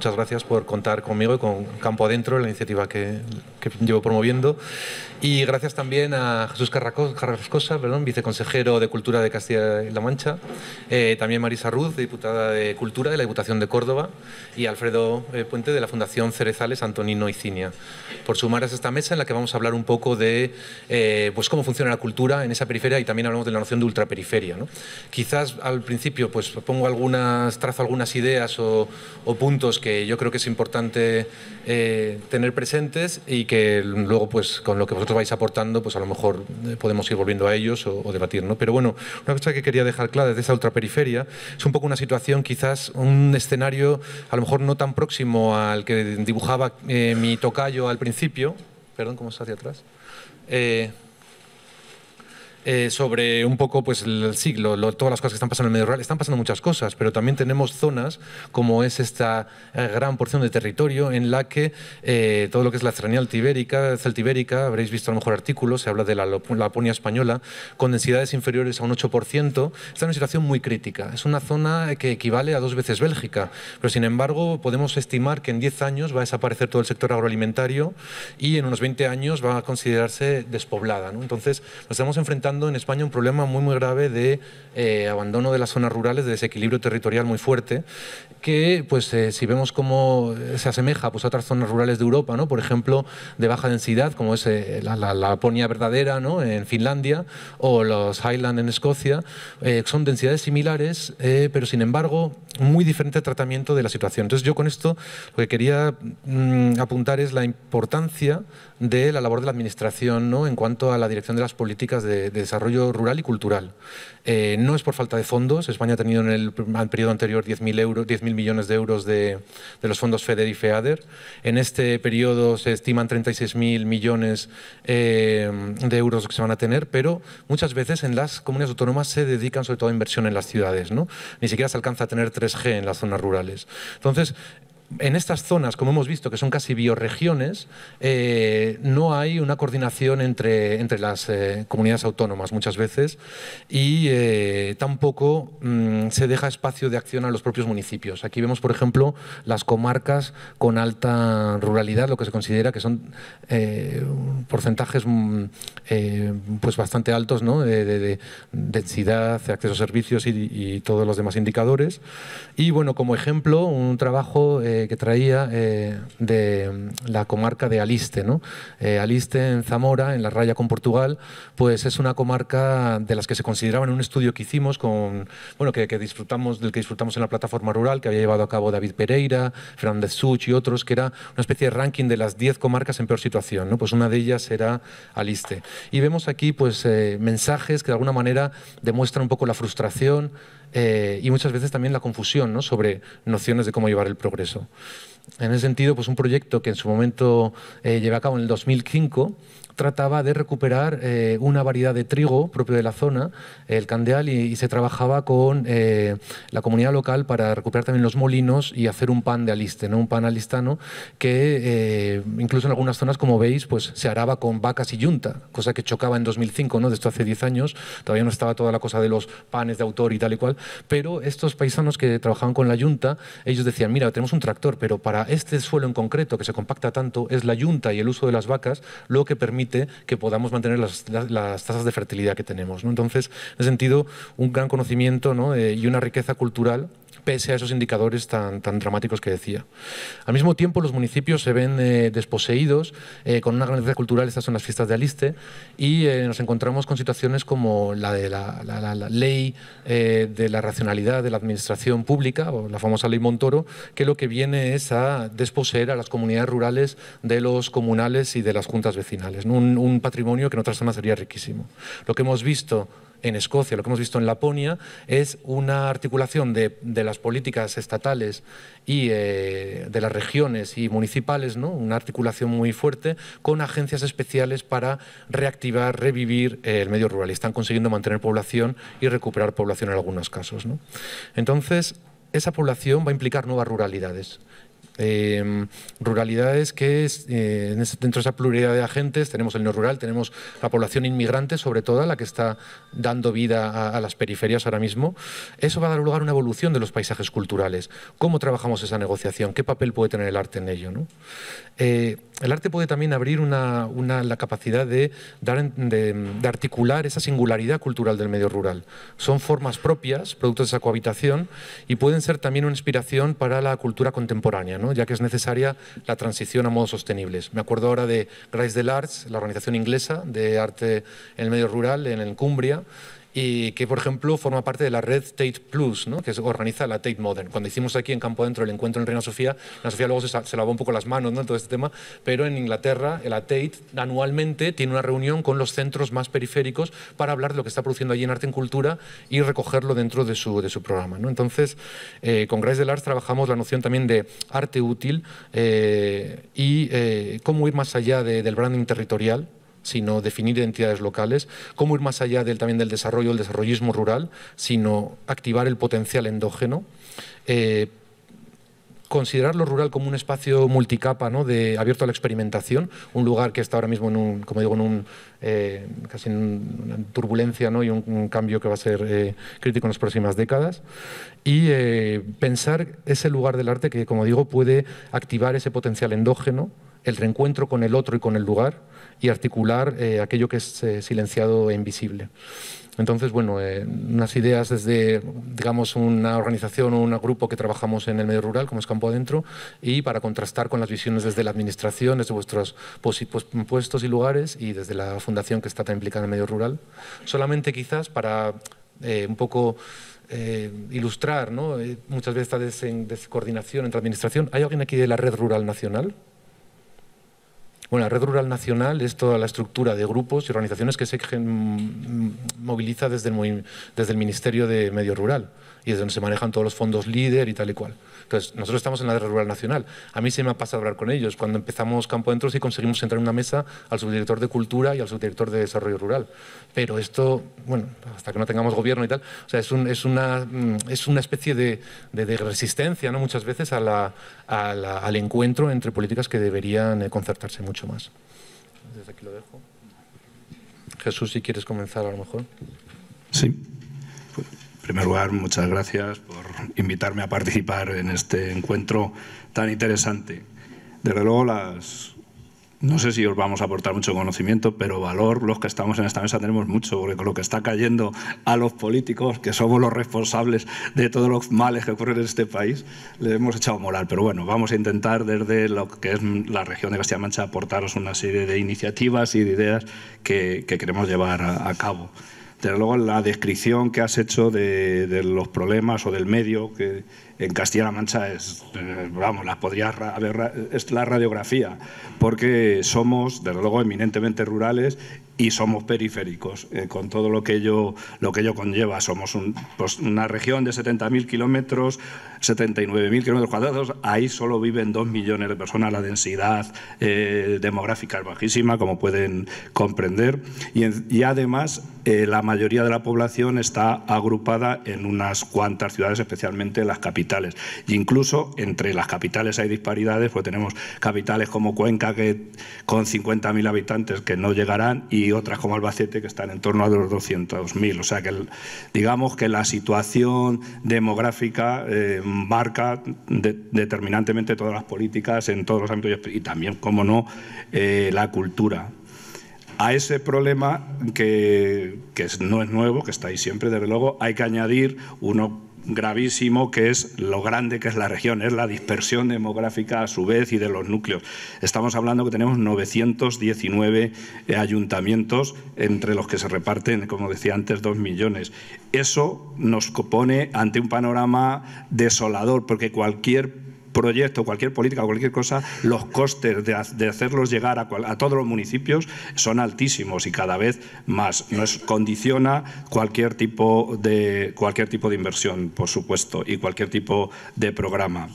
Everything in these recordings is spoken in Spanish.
muchas gracias por contar conmigo y con Campo Adentro, la iniciativa que, llevo promoviendo. Y gracias también a Jesús Carrascosa, perdón, viceconsejero de Cultura de Castilla-La Mancha, eh, también Marisa Ruz, diputada de Cultura de la Diputación de Córdoba, y Alfredo eh, Puente de la Fundación Cerezales Antonino y Cinia, por sumar a esta mesa en la que vamos a hablar un poco de eh, pues cómo funciona la cultura en esa periferia y también hablamos de la noción de ultraperiferia. ¿no? Quizás al principio pues pongo algunas, trazo algunas ideas o puntos que yo creo que es importante eh, tener presentes y que luego, pues, con lo que vosotros vais aportando, pues a lo mejor eh, podemos ir volviendo a ellos o, debatir, ¿no? Pero bueno, una cosa que quería dejar clara desde esa ultraperiferia es un poco una situación, quizás un escenario a lo mejor no tan próximo al que dibujaba eh, mi tocayo al principio. Perdón, ¿cómo está hacia atrás? Eh, sobre un poco pues el siglo, todas las cosas que están pasando en el medio rural. Están pasando muchas cosas, pero también tenemos zonas como es esta eh, gran porción de territorio en la que eh, todo lo que es la serranía altibérica, celtibérica, habréis visto a lo mejor artículos, se habla de la, Laponia española, con densidades inferiores a un 8%, está en una situación muy crítica. Es una zona que equivale a dos veces Bélgica, pero sin embargo podemos estimar que en 10 años va a desaparecer todo el sector agroalimentario y en unos 20 años va a considerarse despoblada. ¿no? Entonces nos estamos enfrentando en España un problema muy, muy grave de eh, abandono de las zonas rurales, de desequilibrio territorial muy fuerte, que, pues, eh, si vemos cómo se asemeja pues, a otras zonas rurales de Europa, ¿no? por ejemplo, de baja densidad, como es eh, la, la, verdadera ¿no? en Finlandia o los Highlands en Escocia, son densidades similares, pero sin embargo, muy diferente tratamiento de la situación. Entonces, yo con esto lo que quería mm, apuntar es la importancia de la labor de la Administración ¿no? en cuanto a la dirección de las políticas de Desarrollo Rural y Cultural. Eh, no es por falta de fondos. España ha tenido en el periodo anterior 10.000 millones de euros de, los fondos FEDER y FEADER. En este periodo se estiman 36.000 millones eh, de euros que se van a tener, pero muchas veces en las comunidades autónomas se dedican sobre todo a inversión en las ciudades. ¿no? Ni siquiera se alcanza a tener 3G en las zonas rurales. Entonces, en estas zonas, como hemos visto, que son casi bioregiones, eh, no hay una coordinación entre, entre las eh, comunidades autónomas muchas veces y eh, tampoco mm, se deja espacio de acción a los propios municipios. Aquí vemos, por ejemplo, las comarcas con alta ruralidad, lo que se considera que son porcentajes mm, pues bastante altos ¿no? de, de, de, acceso a servicios y, todos los demás indicadores. Y bueno, como ejemplo, un trabajo... Eh, que, traía eh, de mm, la comarca de Aliste. ¿no? Eh, Aliste en Zamora, en la raya con Portugal, pues es una comarca de las que se consideraban en un estudio que hicimos, con, bueno, que, disfrutamos, del que disfrutamos en la plataforma rural, que había llevado a cabo David Pereira, Fernández Such y otros, que era una especie de ranking de las 10 comarcas en peor situación. ¿no? Pues una de ellas era Aliste. Y vemos aquí pues, mensajes que de alguna manera demuestran un poco la frustración, eh, y muchas veces también la confusión sobre nociones de cómo llevar el progreso. En ese sentido, pues un proyecto que en su momento eh, llevé a cabo en el 2005 trataba de recuperar eh, una variedad de trigo propio de la zona, el candeal, y, se trabajaba con eh, la comunidad local para recuperar también los molinos y hacer un pan de aliste, ¿no? un pan alistano que eh, incluso en algunas zonas, como veis, pues se araba con vacas y yunta, cosa que chocaba en 2005, ¿no? de esto hace 10 años, todavía no estaba toda la cosa de los panes de autor y tal y cual, pero estos paisanos que trabajaban con la yunta, ellos decían, mira, tenemos un tractor, pero para este suelo en concreto que se compacta tanto, es la yunta y el uso de las vacas lo que permite que podamos mantener las, tasas de fertilidad que tenemos. Entonces, en sentido, un gran conocimiento eh, y una riqueza cultural pese a esos indicadores tan, tan dramáticos que decía. Al mismo tiempo, los municipios se ven eh, desposeídos eh, con una gran cultural, estas son las fiestas de Aliste, y eh, nos encontramos con situaciones como la de la, ley de la racionalidad de la administración pública, o la famosa ley Montoro, que lo que viene es a desposeer a las comunidades rurales de los comunales y de las juntas vecinales, un, un patrimonio que en otras zonas sería riquísimo. Lo que hemos visto en Escocia, lo que hemos visto en Laponia, es una articulación de, las políticas estatales y eh, de las regiones y municipales, ¿no? una articulación muy fuerte con agencias especiales para reactivar, revivir eh, el medio rural. Y están consiguiendo mantener población y recuperar población en algunos casos. Entonces, esa población va a implicar nuevas ruralidades. Em, ruralidades que eh, dentro de esa pluralidad de agentes tenemos el no rural, tenemos la población inmigrante, sobre todo la que está dando vida a, las periferias ahora mismo. Eso va a dar lugar a una evolución de los paisajes culturales. ¿Cómo trabajamos esa negociación? ¿Qué papel puede tener el arte en ello? Eh, el arte puede también abrir una, la capacidad de, dar, de, articular esa singularidad cultural del medio rural. Son formas propias, productos de esa cohabitación, y pueden ser también una inspiración para la cultura contemporánea, ya que es necesaria la transición a modos sostenibles. Me acuerdo ahora de Grace del Arts, la organización inglesa de arte en el medio rural, en el Cumbria, y que, por ejemplo, forma parte de la red Tate Plus, que organiza la Tate Modern. Cuando hicimos aquí en Campo Dentro el encuentro en Reina Sofía, la Sofía luego se, se lavó un poco las manos en todo este tema, pero en Inglaterra la Tate anualmente tiene una reunión con los centros más periféricos para hablar de lo que está produciendo allí en arte y cultura y recogerlo dentro de su, programa. ¿no? Entonces, eh, con Grace Arts trabajamos la noción también de arte útil eh, y eh, cómo ir más allá del branding territorial sino definir identidades locales, cómo ir más allá del, también del desarrollo, el desarrollismo rural, sino activar el potencial endógeno. Eh, considerarlo considerar lo rural como un espacio multicapa, de, abierto a la experimentación, un lugar que está ahora mismo en un, como digo, en un, eh, casi en una turbulencia ¿no? y un, cambio que va a ser eh, crítico en las próximas décadas. Y pensar ese lugar del arte que, como digo, puede activar ese potencial endógeno, el reencuentro con el otro y con el lugar, y articular eh, aquello que es eh, silenciado e invisible. Entonces, bueno, eh, unas ideas desde, digamos, una organización o un grupo que trabajamos en el medio rural, como es Campo Adentro, y para contrastar con las visiones desde la administración, desde vuestros pues, puestos y lugares, y desde la fundación que está tan implicada en el medio rural. Solamente quizás para un poco... ilustrar, ¿no? muchas veces está descoordinación entre administración. ¿Hay alguien aquí de la Red Rural Nacional? Bueno, la Red Rural Nacional es toda la estructura de grupos y organizaciones que se mm, moviliza desde el, desde el Ministerio de Medio Rural y es donde se manejan todos los fondos líder y tal y cual nosotros estamos en la Rural Nacional. A mí se me ha pasado hablar con ellos cuando empezamos Campo Dentro y conseguimos entrar en una mesa al subdirector de Cultura y al subdirector de Desarrollo Rural. Pero esto, bueno, hasta que no tengamos gobierno y tal, o sea, es, mm, es, una, especie de, resistencia, ¿no? Muchas veces al encuentro entre políticas que deberían eh, concertarse mucho más. Desde aquí lo dejo. Jesús, si quieres comenzar a lo mejor. Sí primer lugar, muchas gracias por invitarme a participar en este encuentro tan interesante. Desde luego, las, no sé si os vamos a aportar mucho conocimiento, pero valor, los que estamos en esta mesa tenemos mucho, porque con lo que está cayendo a los políticos, que somos los responsables de todos los males que ocurren en este país, le hemos echado moral. Pero bueno, vamos a intentar desde lo que es la región de castilla Mancha aportaros una serie de iniciativas y de ideas que, queremos llevar a cabo. Desde luego la descripción que has hecho de, los problemas o del medio que en Castilla-La Mancha es, eh, vamos, las podrías la radiografía, porque somos, desde luego, eminentemente rurales y somos periféricos, eh, con todo lo que ello, lo que ello conlleva. Somos pues, una región de 70.000 kilómetros, 79.000 kilómetros cuadrados, ahí solo viven 2 millones de personas, la densidad eh, demográfica es bajísima, como pueden comprender, y además eh, la mayoría de la población está agrupada en unas cuantas ciudades, especialmente las capitales. Y incluso entre las capitales hay disparidades, pues tenemos capitales como Cuenca, que con 50.000 habitantes que no llegarán, y otras como Albacete, que están en torno a los 200.000. O sea que digamos que la situación demográfica eh, marca determinantemente todas las políticas en todos los ámbitos y también, como no, eh, la cultura a ese problema, que, no es nuevo, que está ahí siempre, desde luego, hay que añadir uno gravísimo que es lo grande que es la región, es la dispersión demográfica a su vez y de los núcleos. Estamos hablando que tenemos 919 eh, ayuntamientos entre los que se reparten, como decía antes, dos millones. Eso nos pone ante un panorama desolador porque cualquier proyecto, cualquier política, cualquier cosa, los costes de, hacerlos llegar a, todos los municipios son altísimos y cada vez más. Nos condiciona cualquier tipo de, cualquier tipo de inversión, por supuesto, y cualquier tipo de programa.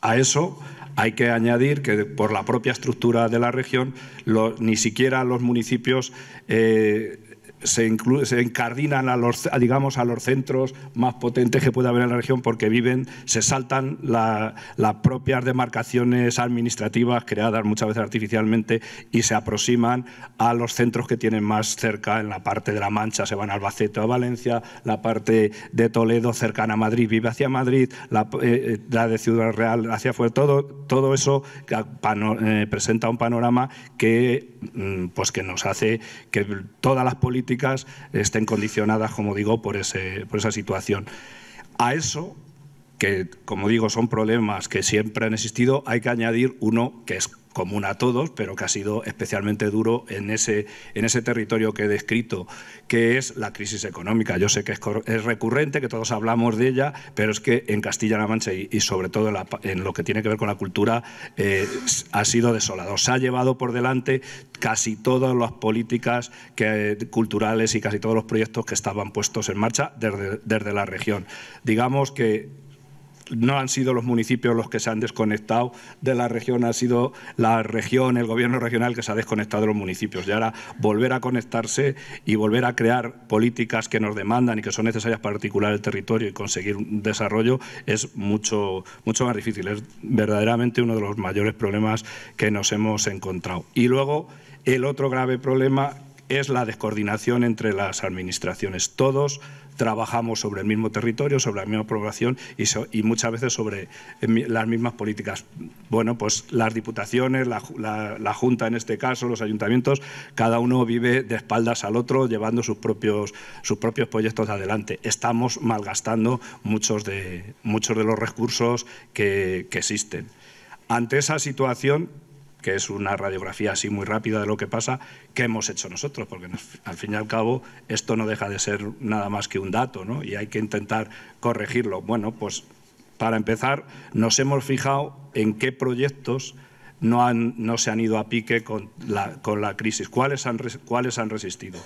A eso hay que añadir que por la propia estructura de la región, ni siquiera los municipios eh, se, encardinan a los, digamos, a los centros más potentes que pueda haber en la región porque viven, se saltan las propias demarcaciones administrativas creadas muchas veces artificialmente y se aproximan a los centros que tienen más cerca en la parte de La Mancha, se van al Albacete a Valencia, la parte de Toledo cercana a Madrid vive hacia Madrid, la, eh, eh, de Ciudad Real hacia afuera, todo, eso eh, presenta un panorama que, mm, pues que nos hace que todas las políticas estén condicionadas, como digo, por, ese, por esa situación. A eso que, como digo, son problemas que siempre han existido, hay que añadir uno que es común a todos, pero que ha sido especialmente duro en ese, en ese territorio que he descrito, que es la crisis económica. Yo sé que es, recurrente, que todos hablamos de ella, pero es que en Castilla-La Mancha y, sobre todo en, lo que tiene que ver con la cultura eh, ha sido desolado, Se ha llevado por delante casi todas las políticas culturales y casi todos los proyectos que estaban puestos en marcha desde, desde la región. Digamos que no han sido los municipios los que se han desconectado de la región, ha sido la región, el gobierno regional que se ha desconectado de los municipios. Y ahora volver a conectarse y volver a crear políticas que nos demandan y que son necesarias para articular el territorio y conseguir un desarrollo es mucho, mucho más difícil. Es verdaderamente uno de los mayores problemas que nos hemos encontrado. Y luego el otro grave problema es la descoordinación entre las administraciones. Todos trabajamos sobre el mismo territorio, sobre la misma población y, muchas veces sobre eh, las mismas políticas. Bueno, pues las diputaciones, la, Junta en este caso, los ayuntamientos, cada uno vive de espaldas al otro llevando sus propios, sus propios proyectos adelante. Estamos malgastando muchos de, muchos de los recursos que, que existen. Ante esa situación, que es una radiografía así muy rápida de lo que pasa, ¿qué hemos hecho nosotros? Porque al fin y al cabo esto no deja de ser nada más que un dato, ¿no? Y hay que intentar corregirlo. Bueno, pues para empezar, nos hemos fijado en qué proyectos no, se han ido a pique con la, crisis, cuáles han, resistido.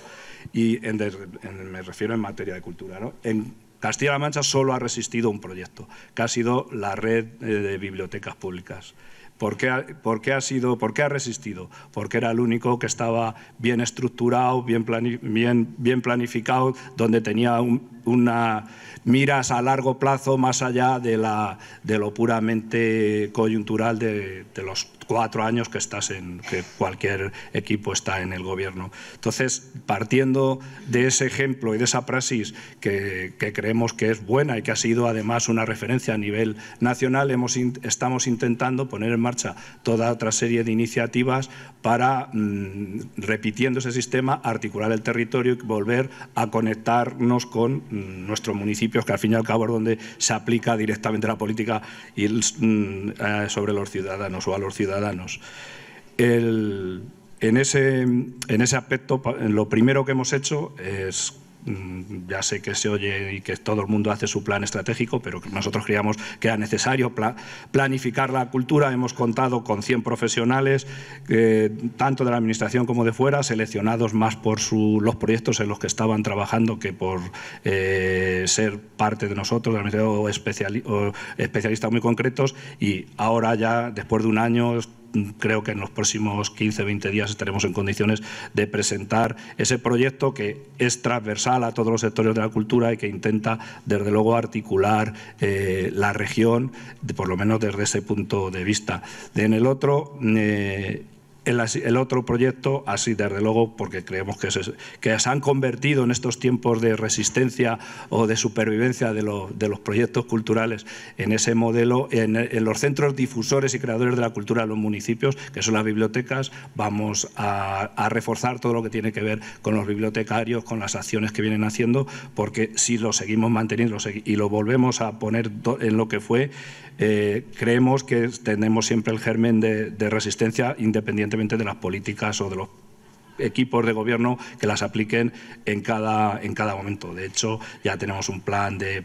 Y me refiero en materia de cultura, En, Castilla-La Mancha solo ha resistido un proyecto, que ha sido la red eh, de bibliotecas públicas. ¿Por qué ha sido, ha resistido, porque era el único que estaba bien estructurado, bien, planificado, donde tenía unas una miras a largo plazo más allá de, la, de lo puramente coyuntural de, de los cuatro años que estás en, que cualquier equipo está en el gobierno. Entonces, partiendo de ese ejemplo y de esa praxis que, creemos que es buena y que ha sido además una referencia a nivel nacional, hemos, estamos intentando poner en marcha toda otra serie de iniciativas para, mm, repitiendo ese sistema, articular el territorio y volver a conectarnos con mm, nuestros municipios, que al fin y al cabo es donde se aplica directamente la política mm, eh, sobre los ciudadanos o a los ciudadanos en, ese, en ese aspecto, lo primero que hemos hecho es Mm, ya sé que se oye y que todo el mundo hace su plan estratégico, pero nosotros creíamos que era necesario planificar la cultura. Hemos contado con 100 profesionales, eh, tanto de la Administración como de fuera, seleccionados más por los proyectos en los que estaban trabajando que por eh, ser parte de nosotros, de la especialistas muy concretos. Y ahora ya, después de un año, creo que en los próximos 15, 20 días estaremos en condiciones de presentar ese proyecto que es transversal a todos los sectores de la cultura y que intenta, desde luego, articular eh, la región, por lo menos desde ese punto de vista. En el otro, eh, el, otro proyecto, así desde luego, porque creemos que se, que se han convertido en estos tiempos de resistencia o de supervivencia de, los proyectos culturales en ese modelo, en, los centros difusores y creadores de la cultura de los municipios, que son las bibliotecas, vamos a, reforzar todo lo que tiene que ver con los bibliotecarios, con las acciones que vienen haciendo, porque si lo seguimos manteniendo y lo volvemos a poner en lo que fue, eh, creemos que tenemos siempre el germen de resistencia independientemente de las políticas o de los equipos de gobierno que las apliquen en cada, en cada momento. De hecho, ya tenemos un plan de,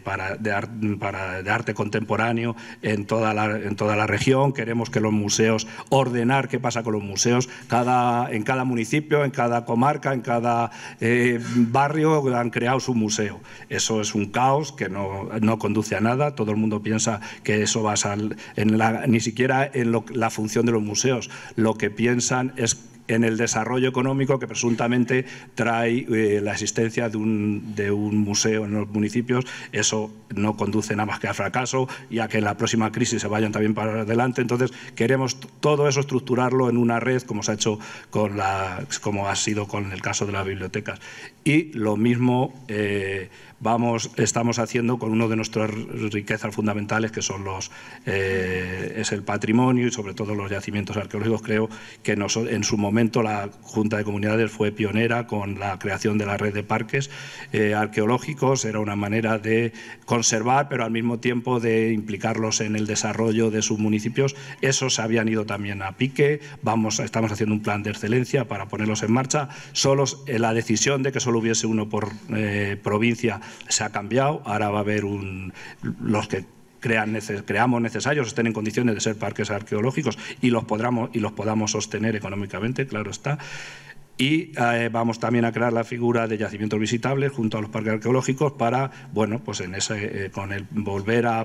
arte contemporáneo en toda, la, en toda la región. Queremos que los museos, ordenar qué pasa con los museos cada, en cada municipio, en cada comarca, en cada eh, barrio han creado su museo. Eso es un caos que no, conduce a nada. Todo el mundo piensa que eso va a ni siquiera en la función de los museos. Lo que piensan es en el desarrollo económico que presuntamente trae eh, la existencia de un, de un, museo en los municipios. Eso no conduce nada más que a fracaso ya que en la próxima crisis se vayan también para adelante. Entonces, queremos todo eso estructurarlo en una red, como se ha hecho con la, como ha sido con el caso de las bibliotecas. Y lo mismo eh, vamos, estamos haciendo con uno de nuestras riquezas fundamentales, que son los, eh, es el patrimonio y sobre todo los yacimientos arqueológicos. Creo que en su momento la Junta de Comunidades fue pionera con la creación de la red de parques eh, arqueológicos. Era una manera de conservar, pero al mismo tiempo de implicarlos en el desarrollo de sus municipios. Esos habían ido también a pique. Vamos, estamos haciendo un plan de excelencia para ponerlos en marcha. Solo eh, la decisión de que solo hubiese uno por provincia se ha cambiado, ahora va a haber un, los que creamos necesarios estén en condiciones de ser parques arqueológicos y los, podamos, y los podamos sostener económicamente, claro está. Y eh, vamos también a crear la figura de yacimientos visitables junto a los parques arqueológicos para, bueno, pues eh, con volver a,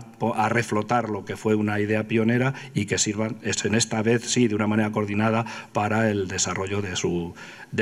reflotar lo que fue una idea pionera y que sirvan, en esta vez sí, de una manera coordinada para el desarrollo de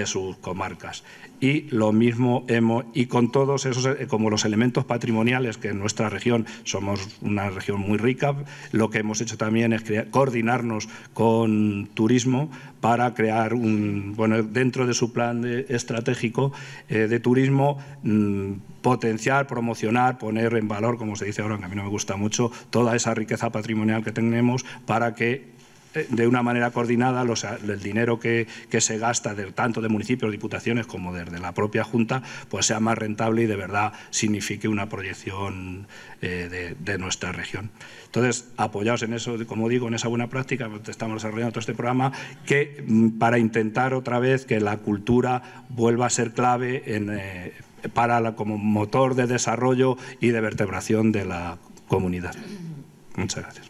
sus comarcas y lo mismo hemos, y con todos esos, eh, como los elementos patrimoniales, que en nuestra región somos una región muy rica, lo que hemos hecho también es coordinarnos con turismo para crear un, bueno, dentro de su plan estratégico eh, de turismo, mm, potenciar, promocionar, poner en valor, como se dice ahora, que a mí no me gusta mucho, toda esa riqueza patrimonial que tenemos para que eh, de una manera coordinada el dinero que, se gasta de, tanto de municipios, diputaciones como desde de la propia Junta, pues sea más rentable y de verdad signifique una proyección eh, de, nuestra región. Entonces, apoyados en eso, como digo, en esa buena práctica, estamos desarrollando todo este programa que mm, para intentar otra vez que la cultura vuelva a ser clave en, eh, para como motor de desarrollo y de vertebración de la comunidad. Muchas gracias.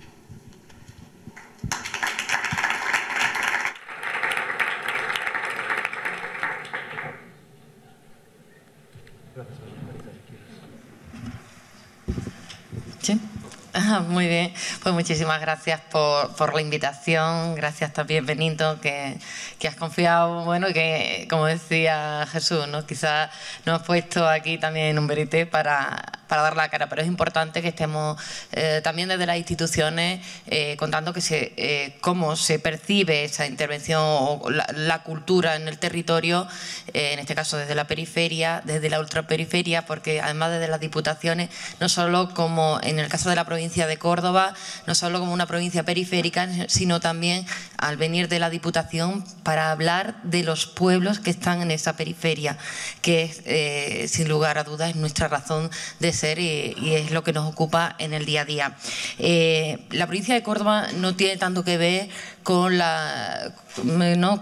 Muy bien, pues muchísimas gracias por, la invitación, gracias también Benito, que, has confiado, bueno, que como decía Jesús, ¿no? quizás nos has puesto aquí también un verité para, dar la cara, pero es importante que estemos eh, también desde las instituciones eh, contando que se, eh, cómo se percibe esa intervención o la, la cultura en el territorio, en este caso desde la periferia, desde la ultraperiferia, porque además desde las diputaciones, no solo como en el caso de la provincia, de Córdoba, no solo como una provincia periférica, sino también al venir de la Diputación para hablar de los pueblos que están en esa periferia, que es, eh, sin lugar a dudas, nuestra razón de ser y, es lo que nos ocupa en el día a día. Eh, la provincia de Córdoba no tiene tanto que ver con, la,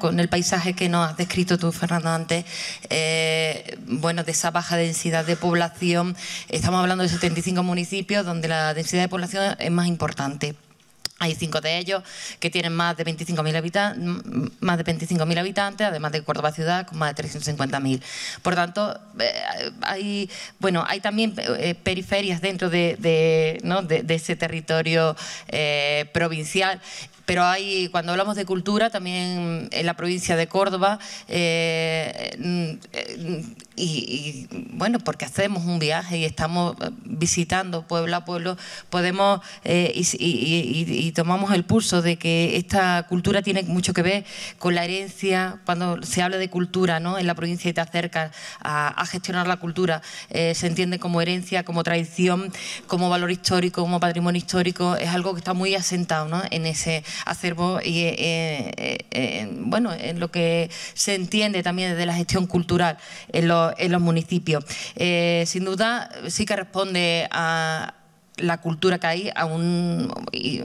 con el paisaje que nos has descrito tú, Fernando, antes, eh, bueno, de esa baja densidad de población. Estamos hablando de 75 municipios donde la densidad de población es más importante. Hay cinco de ellos que tienen más de 25.000 habitantes, más habitantes, además de Córdoba ciudad con más de 350.000. Por tanto, eh, hay bueno, hay también eh, periferias dentro de, ese territorio provincial pero hay, cuando hablamos de cultura, también en la provincia de Córdoba, eh, mm, eh, mm, y, bueno, porque hacemos un viaje y estamos visitando pueblo a pueblo, podemos eh, y, tomamos el pulso de que esta cultura tiene mucho que ver con la herencia, cuando se habla de cultura en la provincia y te acercas a, gestionar la cultura, se entiende como herencia, como tradición, como valor histórico, como patrimonio histórico, es algo que está muy asentado ¿no? en ese acervo y, eh, eh, eh, bueno, en lo que se entiende también desde la gestión cultural en los municipios. sin duda sí que responde a la cultura que hay a un,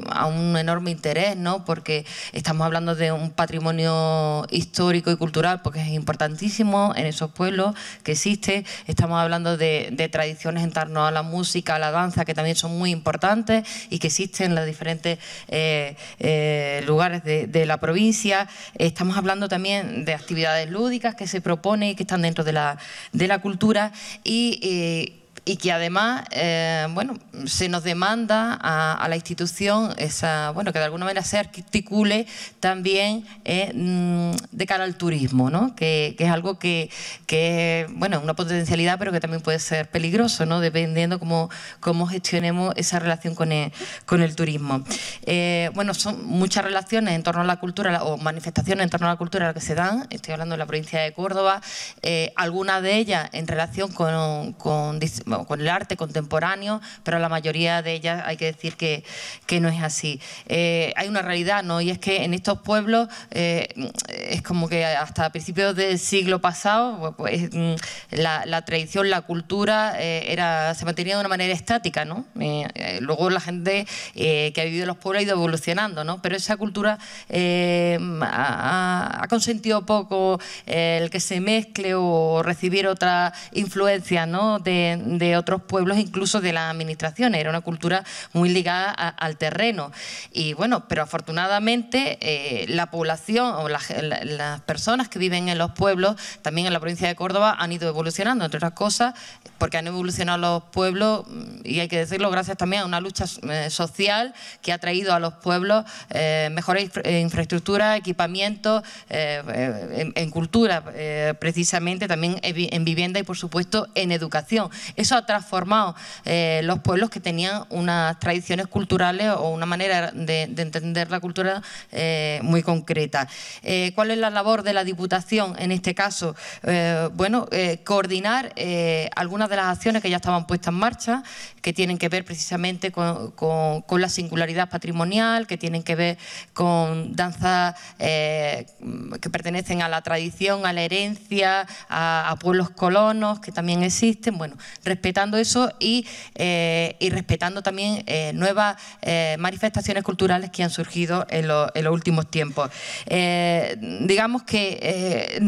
a un enorme interés, ¿no? Porque estamos hablando de un patrimonio histórico y cultural, porque es importantísimo en esos pueblos que existe. Estamos hablando de, tradiciones en torno a la música, a la danza, que también son muy importantes y que existen en los diferentes eh, eh, lugares de, la provincia. Estamos hablando también de actividades lúdicas que se proponen y que están dentro de la, cultura. Y eh, y que además eh, bueno, se nos demanda a, la institución esa, bueno, que de alguna manera se articule también eh, mm, de cara al turismo, ¿no? que, es algo que, que bueno, es una potencialidad pero que también puede ser peligroso, ¿no? dependiendo cómo, cómo gestionemos esa relación con el, con el turismo. Eh, bueno, son muchas relaciones en torno a la cultura o manifestaciones en torno a la cultura que se dan, estoy hablando de la provincia de Córdoba, algunas de ellas en relación con con el arte contemporáneo, pero la mayoría de ellas hay que decir que, no es así. Eh, hay una realidad, ¿no? Y es que en estos pueblos eh, es como que hasta principios del siglo pasado pues, pues, mm, la, tradición, la cultura eh, era, se mantenía de una manera estática, ¿no? luego la gente que ha vivido en los pueblos ha ido evolucionando, ¿no? Pero esa cultura ha, consentido poco el que se mezcle o recibir otra influencia ¿no? De, de otros pueblos, incluso de las administraciones. Era una cultura muy ligada al terreno. Y bueno, pero afortunadamente eh, la población o las personas que viven en los pueblos, también en la provincia de Córdoba, han ido evolucionando, entre otras cosas, porque han evolucionado los pueblos, y hay que decirlo, gracias también a una lucha eh, social que ha traído a los pueblos eh, mejores infraestructuras, equipamiento, en, cultura precisamente, también en vivienda y por supuesto en educación ha transformado eh, los pueblos que tenían unas tradiciones culturales o una manera de, entender la cultura eh, muy concreta. Eh, ¿Cuál es la labor de la Diputación en este caso? bueno, coordinar algunas de las acciones que ya estaban puestas en marcha, que tienen que ver precisamente con, la singularidad patrimonial, que tienen que ver con danzas que pertenecen a la tradición, a la herencia, a, pueblos colonos que también existen. Bueno, respetando eso y, eh, respetando también eh, nuevas eh, manifestaciones culturales que han surgido en, los últimos tiempos. digamos que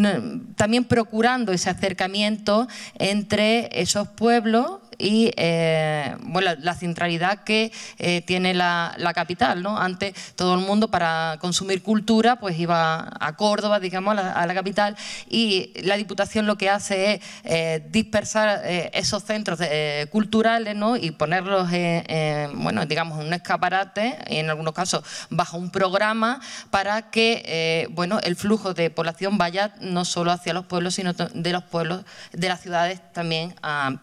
también procurando ese acercamiento entre esos pueblos y eh, bueno, la centralidad que eh, tiene la, capital. ¿no? Antes todo el mundo para consumir cultura pues iba a Córdoba, digamos, a la, capital y la Diputación lo que hace es eh, dispersar esos centros culturales y ponerlos, bueno, digamos, en un escaparate, y en algunos casos bajo un programa para que bueno, el flujo de población vaya no solo hacia los pueblos, sino de los pueblos, de las ciudades también a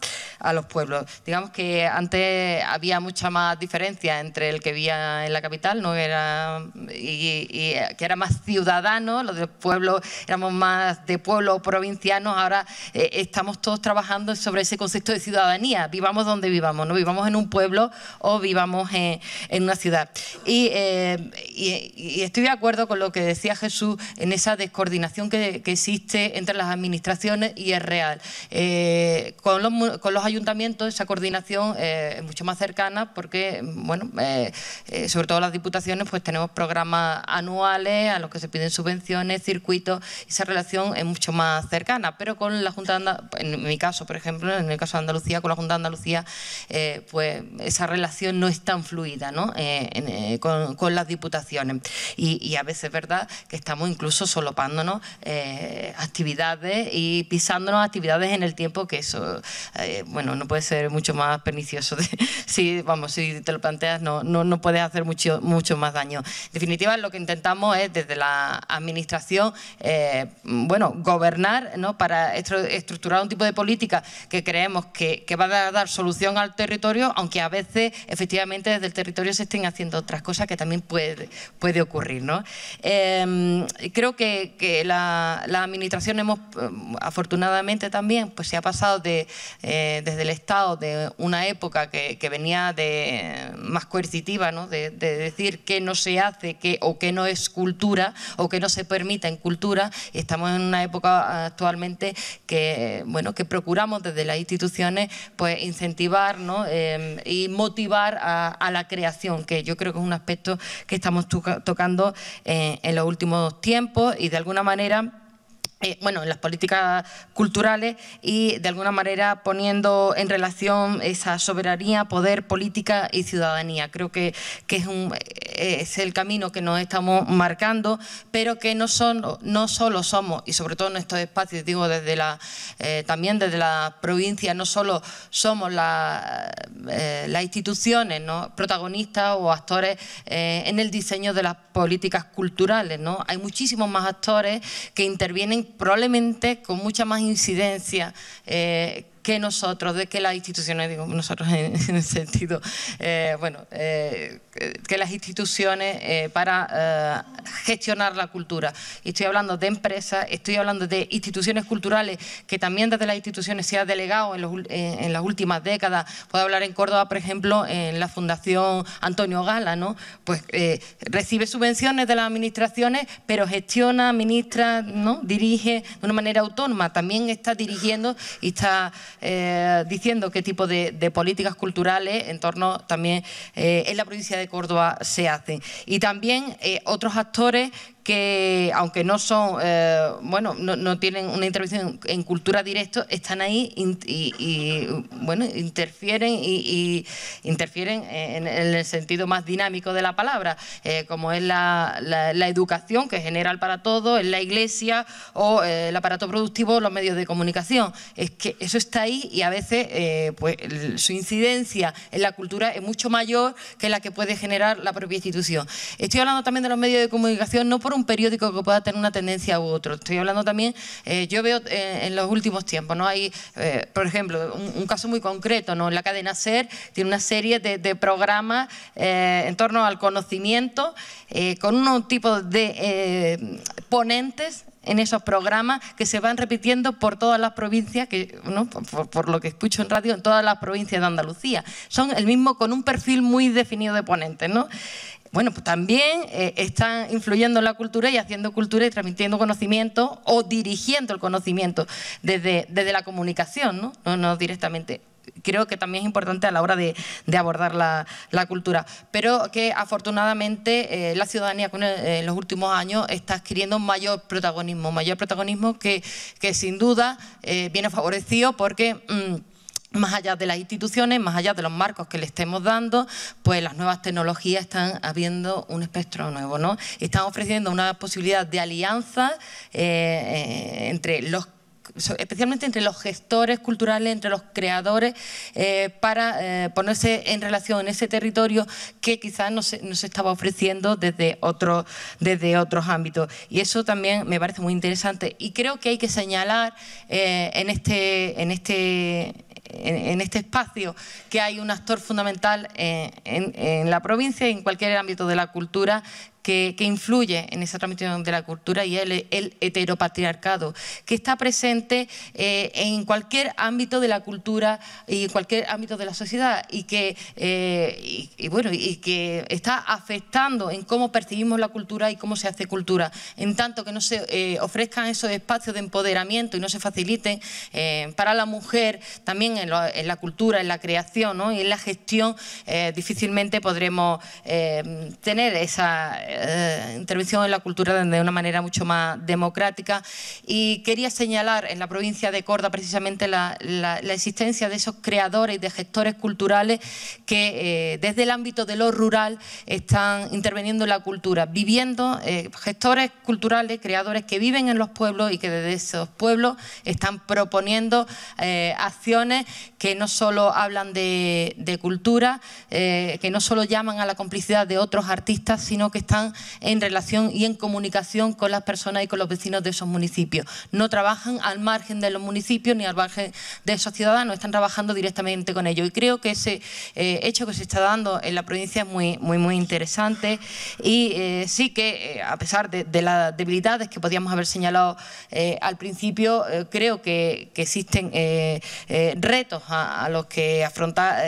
los pueblos. Digamos que antes había mucha más diferencia entre el que vivía en la capital no era y, que era más ciudadano, los de pueblo éramos más de pueblo provincianos, ahora eh, estamos todos trabajando sobre ese concepto de ciudadanía, vivamos donde vivamos, no vivamos en un pueblo o vivamos en, una ciudad. Eh, y, estoy de acuerdo con lo que decía Jesús en esa descoordinación que, existe entre las administraciones y es real. Eh, con, los, con los ayuntamientos esa coordinación eh, es mucho más cercana porque, bueno, eh, eh, sobre todo las diputaciones, pues tenemos programas anuales a los que se piden subvenciones, circuitos, esa relación es mucho más cercana. Pero con la Junta de Andalucía, en mi caso, por ejemplo, en el caso de Andalucía, con la Junta de Andalucía, pues esa relación no es tan fluida con, las diputaciones. Y, y a veces es verdad que estamos incluso solopándonos actividades y pisándonos actividades en el tiempo que eso, bueno, no puede ser mucho más pernicioso. si, vamos, si te lo planteas, no, no, no puedes hacer mucho, mucho más daño. En definitiva, lo que intentamos es desde la administración, eh, bueno, gobernar ¿no? para estructurar un tipo de política que creemos que, va a dar solución al territorio, aunque a veces efectivamente desde el territorio se estén haciendo otras cosas que también puede, puede ocurrir. ¿no? Eh, creo que, la, administración hemos, eh, afortunadamente también, pues se ha pasado de, desde el de una época que, venía de, más coercitiva, de, decir qué no se hace qué, o que no es cultura o que no se permite en cultura. Estamos en una época actualmente que, bueno, que procuramos desde las instituciones pues, incentivar em, y motivar a, la creación, que yo creo que es un aspecto que estamos tocando eh, en los últimos tiempos y de alguna manera eh, bueno, en las políticas culturales y de alguna manera poniendo en relación esa soberanía, poder, política y ciudadanía. Creo que, que es, un, eh, es, el camino que nos estamos marcando, pero que no, son, no solo somos, y sobre todo en estos espacios, digo, desde la, eh, también desde la provincia, no solo somos las instituciones ¿no? protagonistas o actores en el diseño de las políticas culturales. ¿no? Hay muchísimos más actores que intervienen probablemente con mucha más incidencia eh, que nosotros, de que las instituciones, digo nosotros en, el sentido, eh, bueno, eh, eh, que las instituciones eh, para eh, gestionar la cultura. estoy hablando de empresas, estoy hablando de instituciones culturales que también desde las instituciones se ha delegado en, las últimas décadas. Puedo hablar en Córdoba, por ejemplo, en la Fundación Antonio Gala, ¿no? Pues recibe subvenciones de las administraciones, pero gestiona, administra, ¿no? Dirige de una manera autónoma. También está dirigiendo y está diciendo qué tipo de, de, políticas culturales en torno también en la provincia de Córdoba se hace Y también eh, otros actores que aunque no son, eh, bueno, no, tienen una intervención en cultura directa, están ahí y, bueno, interfieren y, interfieren en, el sentido más dinámico de la palabra, eh, como es la, educación, que es general para todos, en la iglesia o eh, el aparato productivo, los medios de comunicación. Es que eso está ahí y a veces pues, su incidencia en la cultura es mucho mayor que la que puede generar la propia institución. Estoy hablando también de los medios de comunicación no por un periódico que pueda tener una tendencia u otro. Estoy hablando también, eh, yo veo eh, en los últimos tiempos, ¿no? Hay, eh, por ejemplo, un, caso muy concreto, ¿no? La cadena SER tiene una serie de, programas en torno al conocimiento con unos tipos de ponentes en esos programas que se van repitiendo por todas las provincias, que, por, lo que escucho en radio, en todas las provincias de Andalucía. Son el mismo con un perfil muy definido de ponentes. ¿no? bueno, pues también eh, están influyendo en la cultura y haciendo cultura y transmitiendo conocimiento o dirigiendo el conocimiento desde, desde la comunicación, ¿no? ¿no? directamente. Creo que también es importante a la hora de, abordar la, cultura, pero que afortunadamente eh, la ciudadanía en los últimos años está adquiriendo mayor protagonismo, mayor protagonismo que, sin duda eh, viene favorecido porque... Mm, más allá de las instituciones, más allá de los marcos que le estemos dando, pues las nuevas tecnologías están abriendo un espectro nuevo, ¿no? Están ofreciendo una posibilidad de alianza eh, eh, entre los especialmente entre los gestores culturales, entre los creadores, eh, para ponerse en relación en ese territorio que quizás no se, estaba ofreciendo desde, desde otros ámbitos. Y eso también me parece muy interesante. Y creo que hay que señalar en este... En este en, este espacio que hay un actor fundamental eh, en, en la provincia y en cualquier ámbito de la cultura que, influye en esa transmisión de la cultura y el, el heteropatriarcado, que está presente eh, en cualquier ámbito de la cultura y en cualquier ámbito de la sociedad y que, eh, bueno, y que está afectando en cómo percibimos la cultura y cómo se hace cultura. En tanto que no se eh, ofrezcan esos espacios de empoderamiento y no se faciliten para la mujer, también en, la cultura, en la creación y en la gestión, difícilmente podremos tener esa eh, intervención en la cultura de una manera mucho más democrática. Y quería señalar en la provincia de Córdoba precisamente la, existencia de esos creadores y de gestores culturales que eh, desde el ámbito de lo rural están interviniendo en la cultura, viviendo eh, gestores culturales, creadores que viven en los pueblos y que desde esos pueblos están proponiendo acciones que no solo hablan de, de cultura, que no solo llaman a la complicidad de otros artistas, sino que están en relación y en comunicación con las personas y con los vecinos de esos municipios. No trabajan al margen de los municipios ni al margen de esos ciudadanos, están trabajando directamente con ellos. Y creo que ese eh, hecho que se está dando en la provincia es muy, muy, muy interesante y eh, sí que, eh, a pesar de, las debilidades que podíamos haber señalado al principio, creo que, existen retos a, a, los que afrontar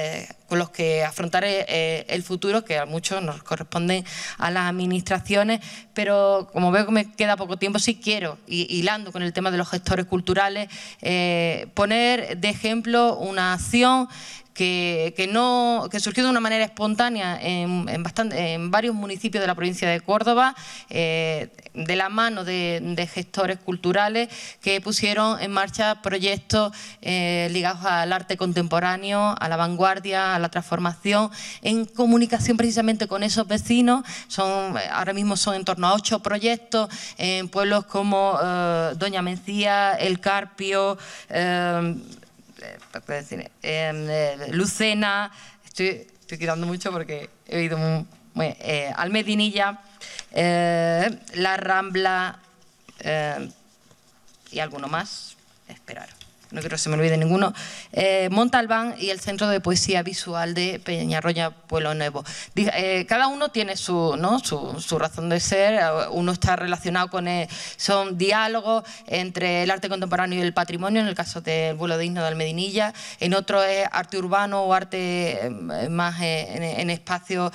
con los que afrontaré eh, eh, el futuro, que a muchos nos corresponden a las administraciones, pero como veo que me queda poco tiempo, sí quiero, hilando con el tema de los gestores culturales, eh, poner de ejemplo una acción que, no, que surgió de una manera espontánea en, bastante, en varios municipios de la provincia de Córdoba, eh, de la mano de, gestores culturales que pusieron en marcha proyectos eh, ligados al arte contemporáneo, a la vanguardia, a la transformación, en comunicación precisamente con esos vecinos. Son, eh, ahora mismo son en torno a ocho proyectos en pueblos como Doña Mencía, El Carpio. Eh, em, eh, Lucena, estoy, estoy quitando mucho porque he oído muy, eh, Almedinilla, La Rambla y alguno más. Esperar no quiero que se me olvide ninguno, eh, Montalbán y el Centro de Poesía Visual de Peñarroya, Pueblo Nuevo. Eh, cada uno tiene su, razón de ser, eh, uno está relacionado con, son diálogos entre el arte contemporáneo y el patrimonio, en el caso del vuelo digno de Almedinilla, en otro es arte urbano o arte más en, espacios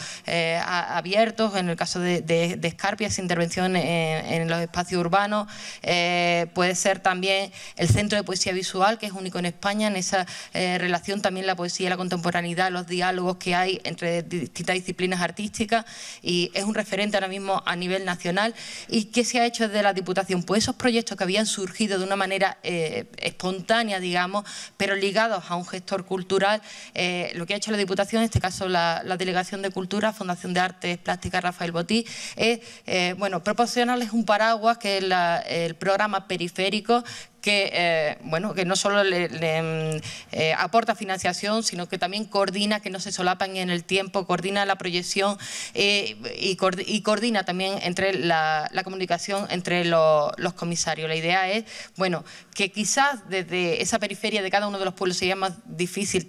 abiertos, en el caso de, de, Escarpia, intervención en, los espacios urbanos, puede ser también el Centro de Poesía Visual, que es único en España, en esa eh, relación también la poesía, y la contemporaneidad, los diálogos que hay entre distintas disciplinas artísticas y es un referente ahora mismo a nivel nacional. ¿Y qué se ha hecho desde la Diputación? Pues esos proyectos que habían surgido de una manera eh, espontánea, digamos, pero ligados a un gestor cultural, eh, lo que ha hecho la Diputación, en este caso la, Delegación de Cultura, Fundación de Artes Plásticas Rafael Botí, es bueno, proporcionarles un paraguas que es el programa periférico que, eh, bueno, que no solo le, mm, eh, aporta financiación, sino que también coordina, que no se solapan en el tiempo, coordina la proyección eh, y, coordina también entre la, comunicación entre los comisarios. La idea es, bueno, que quizás desde esa periferia de cada uno de los pueblos sería más difícil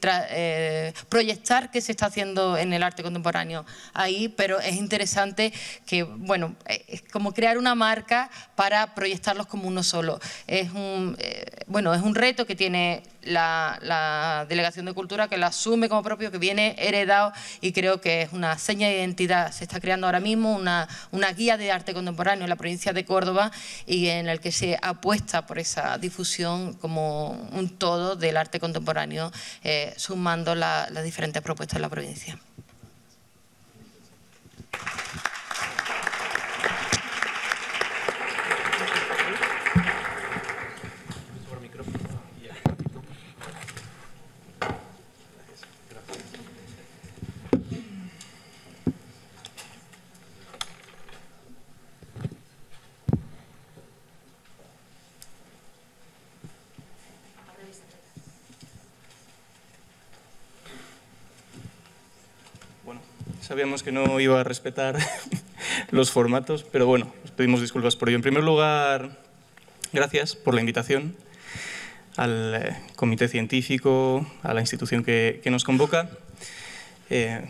proyectar qué se está haciendo en el arte contemporáneo ahí, pero es interesante que, bueno, es como crear una marca para proyectarlos como uno solo. Es un eh, bueno, es un reto que tiene la, Delegación de Cultura, que la asume como propio, que viene heredado y creo que es una seña de identidad. Se está creando ahora mismo una, una guía de arte contemporáneo en la provincia de Córdoba y en el que se apuesta por esa difusión como un todo del arte contemporáneo, eh, sumando las diferentes propuestas de la provincia. no iba a respetar los formatos, pero bueno, os pedimos disculpas por ello. En primer lugar, gracias por la invitación al eh, comité científico, a la institución que, nos convoca. Eh,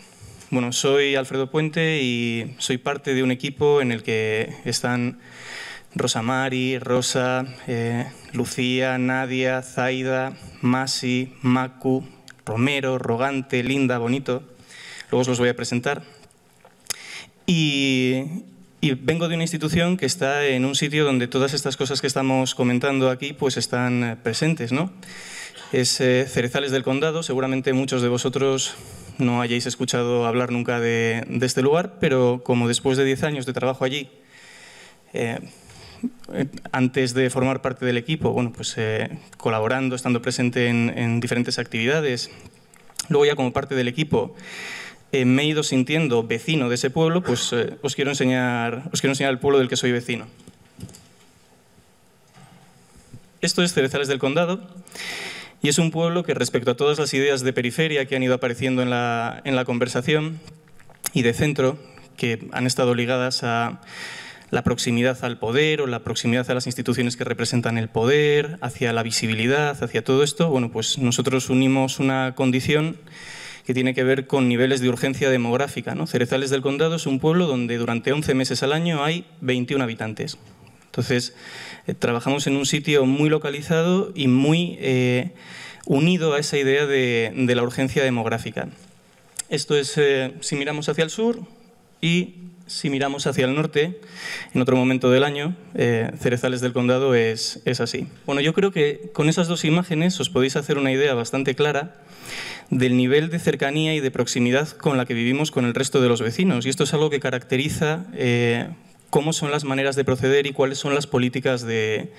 bueno, soy Alfredo Puente y soy parte de un equipo en el que están Rosa Mari, Rosa, eh, Lucía, Nadia, Zaida, Masi, Macu, Romero, Rogante, Linda, Bonito. Luego os los voy a presentar. Y, vengo de una institución que está en un sitio donde todas estas cosas que estamos comentando aquí pues están eh, presentes, ¿no? Es eh, Cerezales del Condado, seguramente muchos de vosotros no hayáis escuchado hablar nunca de, este lugar, pero como después de 10 años de trabajo allí, eh, antes de formar parte del equipo, bueno, pues colaborando, estando presente en, en diferentes actividades, luego ya como parte del equipo, eh, me he ido sintiendo vecino de ese pueblo, pues eh, os, quiero enseñar, os quiero enseñar el pueblo del que soy vecino. Esto es Cerezales del Condado y es un pueblo que respecto a todas las ideas de periferia que han ido apareciendo en la, en la conversación y de centro, que han estado ligadas a la proximidad al poder o la proximidad a las instituciones que representan el poder, hacia la visibilidad, hacia todo esto, bueno, pues nosotros unimos una condición que tiene que ver con niveles de urgencia demográfica. ¿no? Cerezales del Condado es un pueblo donde durante 11 meses al año hay 21 habitantes. Entonces, eh, trabajamos en un sitio muy localizado y muy eh, unido a esa idea de, la urgencia demográfica. Esto es eh, si miramos hacia el sur y si miramos hacia el norte, en otro momento del año, Cerezales del Condado es, es así. Bueno, yo creo que con esas dos imágenes os podéis hacer una idea bastante clara del nivel de cercanía y de proximidad con la que vivimos con el resto de los vecinos. Y esto es algo que caracteriza eh, cómo son las maneras de proceder y cuáles son las políticas de,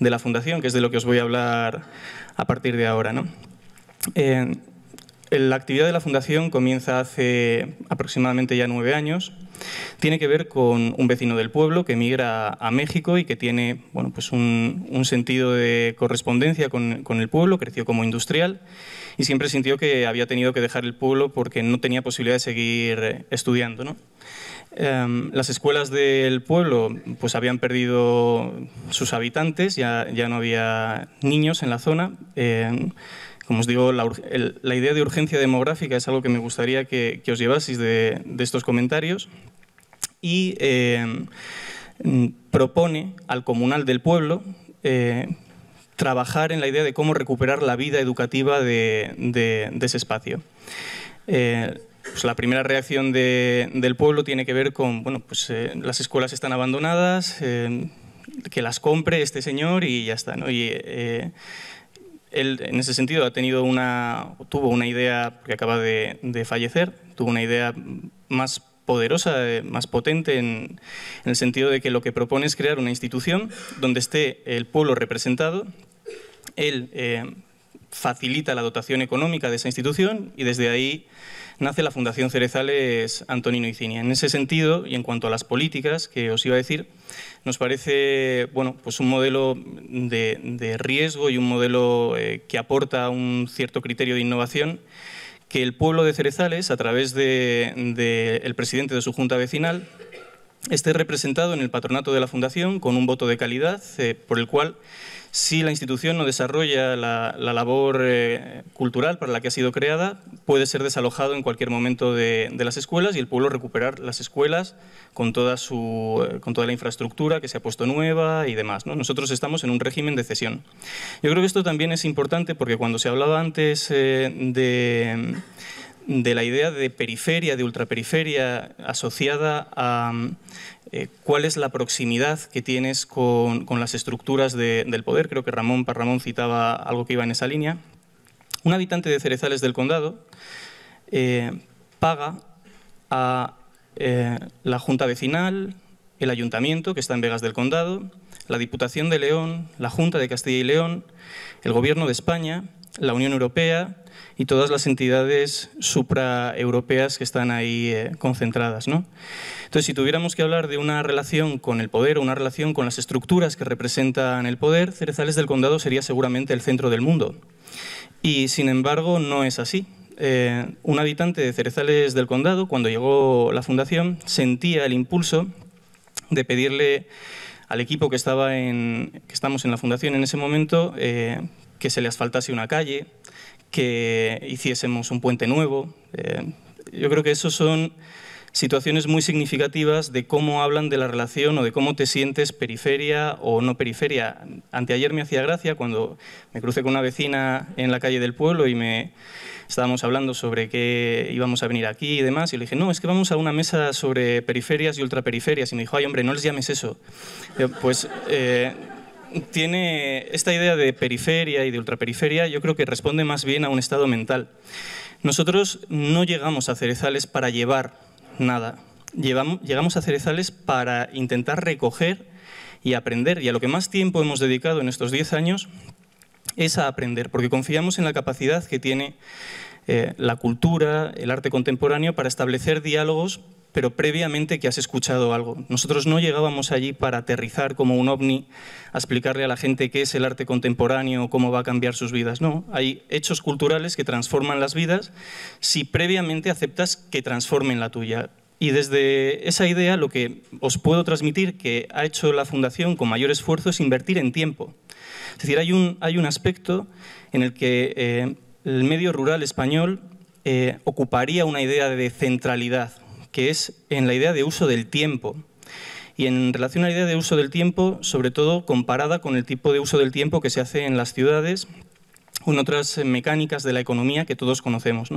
la Fundación, que es de lo que os voy a hablar a partir de ahora. ¿no? Eh, la actividad de la Fundación comienza hace aproximadamente ya nueve años. Tiene que ver con un vecino del pueblo que emigra a México y que tiene bueno, pues un, sentido de correspondencia con, con el pueblo, creció como industrial y siempre sintió que había tenido que dejar el pueblo porque no tenía posibilidad de seguir eh, estudiando. Em, las escuelas del pueblo pues habían perdido sus habitantes, ya, ya no había niños en la zona. Em, como os digo, la, idea de urgencia demográfica es algo que me gustaría que, os llevaseis de, estos comentarios. Y em, propone al comunal del pueblo eh, trabajar en la idea de cómo recuperar la vida educativa de, ese espacio. Eh, pues la primera reacción del pueblo tiene que ver con, bueno, pues eh, las escuelas están abandonadas, eh, que las compre este señor y ya está, él en ese sentido ha tenido una, tuvo una idea, que acaba de, fallecer, tuvo una idea más poderosa, más potente, en, el sentido de que lo que propone es crear una institución donde esté el pueblo representado él eh, facilita la dotación económica de esa institución y desde ahí nace la Fundación Cerezales Antonino Icinia. En ese sentido, y en cuanto a las políticas que os iba a decir, nos parece bueno, pues un modelo de, riesgo y un modelo eh, que aporta un cierto criterio de innovación que el pueblo de Cerezales, a través del de, presidente de su junta vecinal, esté representado en el patronato de la Fundación con un voto de calidad eh, por el cual si la institución no desarrolla la, labor eh, cultural para la que ha sido creada, puede ser desalojado en cualquier momento de, las escuelas y el pueblo recuperar las escuelas con toda, su, eh, con toda la infraestructura que se ha puesto nueva y demás. Nosotros estamos en un régimen de cesión. Yo creo que esto también es importante porque cuando se hablaba antes eh, de de la idea de periferia, de ultraperiferia asociada a eh, cuál es la proximidad que tienes con, las estructuras del poder. Creo que Ramón Parramón citaba algo que iba en esa línea. Un habitante de Cerezales del Condado eh, paga a eh, la Junta Vecinal, el Ayuntamiento, que está en Vegas del Condado, la Diputación de León, la Junta de Castilla y León, el Gobierno de España, la Unión Europea, y todas las entidades supraeuropeas que están ahí eh, concentradas. ¿no? Entonces, si tuviéramos que hablar de una relación con el poder o una relación con las estructuras que representan el poder, Cerezales del Condado sería seguramente el centro del mundo. Y sin embargo, no es así. Eh, un habitante de Cerezales del Condado, cuando llegó la fundación, sentía el impulso de pedirle al equipo que estaba en, que estamos en la fundación en ese momento eh, que se le asfaltase una calle, que hiciésemos un puente nuevo. Eh, yo creo que eso son situaciones muy significativas de cómo hablan de la relación o de cómo te sientes periferia o no periferia. Anteayer me hacía gracia cuando me crucé con una vecina en la calle del pueblo y me estábamos hablando sobre que íbamos a venir aquí y demás, y le dije, no, es que vamos a una mesa sobre periferias y ultraperiferias, y me dijo, ay hombre, no les llames eso. pues eh, tiene esta idea de periferia y de ultraperiferia, yo creo que responde más bien a un estado mental. Nosotros no llegamos a Cerezales para llevar nada, llegamos a Cerezales para intentar recoger y aprender, y a lo que más tiempo hemos dedicado en estos 10 años es a aprender, porque confiamos en la capacidad que tiene eh, la cultura, el arte contemporáneo, para establecer diálogos pero previamente que has escuchado algo. Nosotros no llegábamos allí para aterrizar como un ovni, a explicarle a la gente qué es el arte contemporáneo, cómo va a cambiar sus vidas. No, hay hechos culturales que transforman las vidas si previamente aceptas que transformen la tuya. Y desde esa idea lo que os puedo transmitir que ha hecho la Fundación con mayor esfuerzo es invertir en tiempo. Es decir, hay un, hay un aspecto en el que eh, el medio rural español eh, ocuparía una idea de centralidad, que es en la idea de uso del tiempo. Y en relación a la idea de uso del tiempo, sobre todo comparada con el tipo de uso del tiempo que se hace en las ciudades con otras mecánicas de la economía que todos conocemos.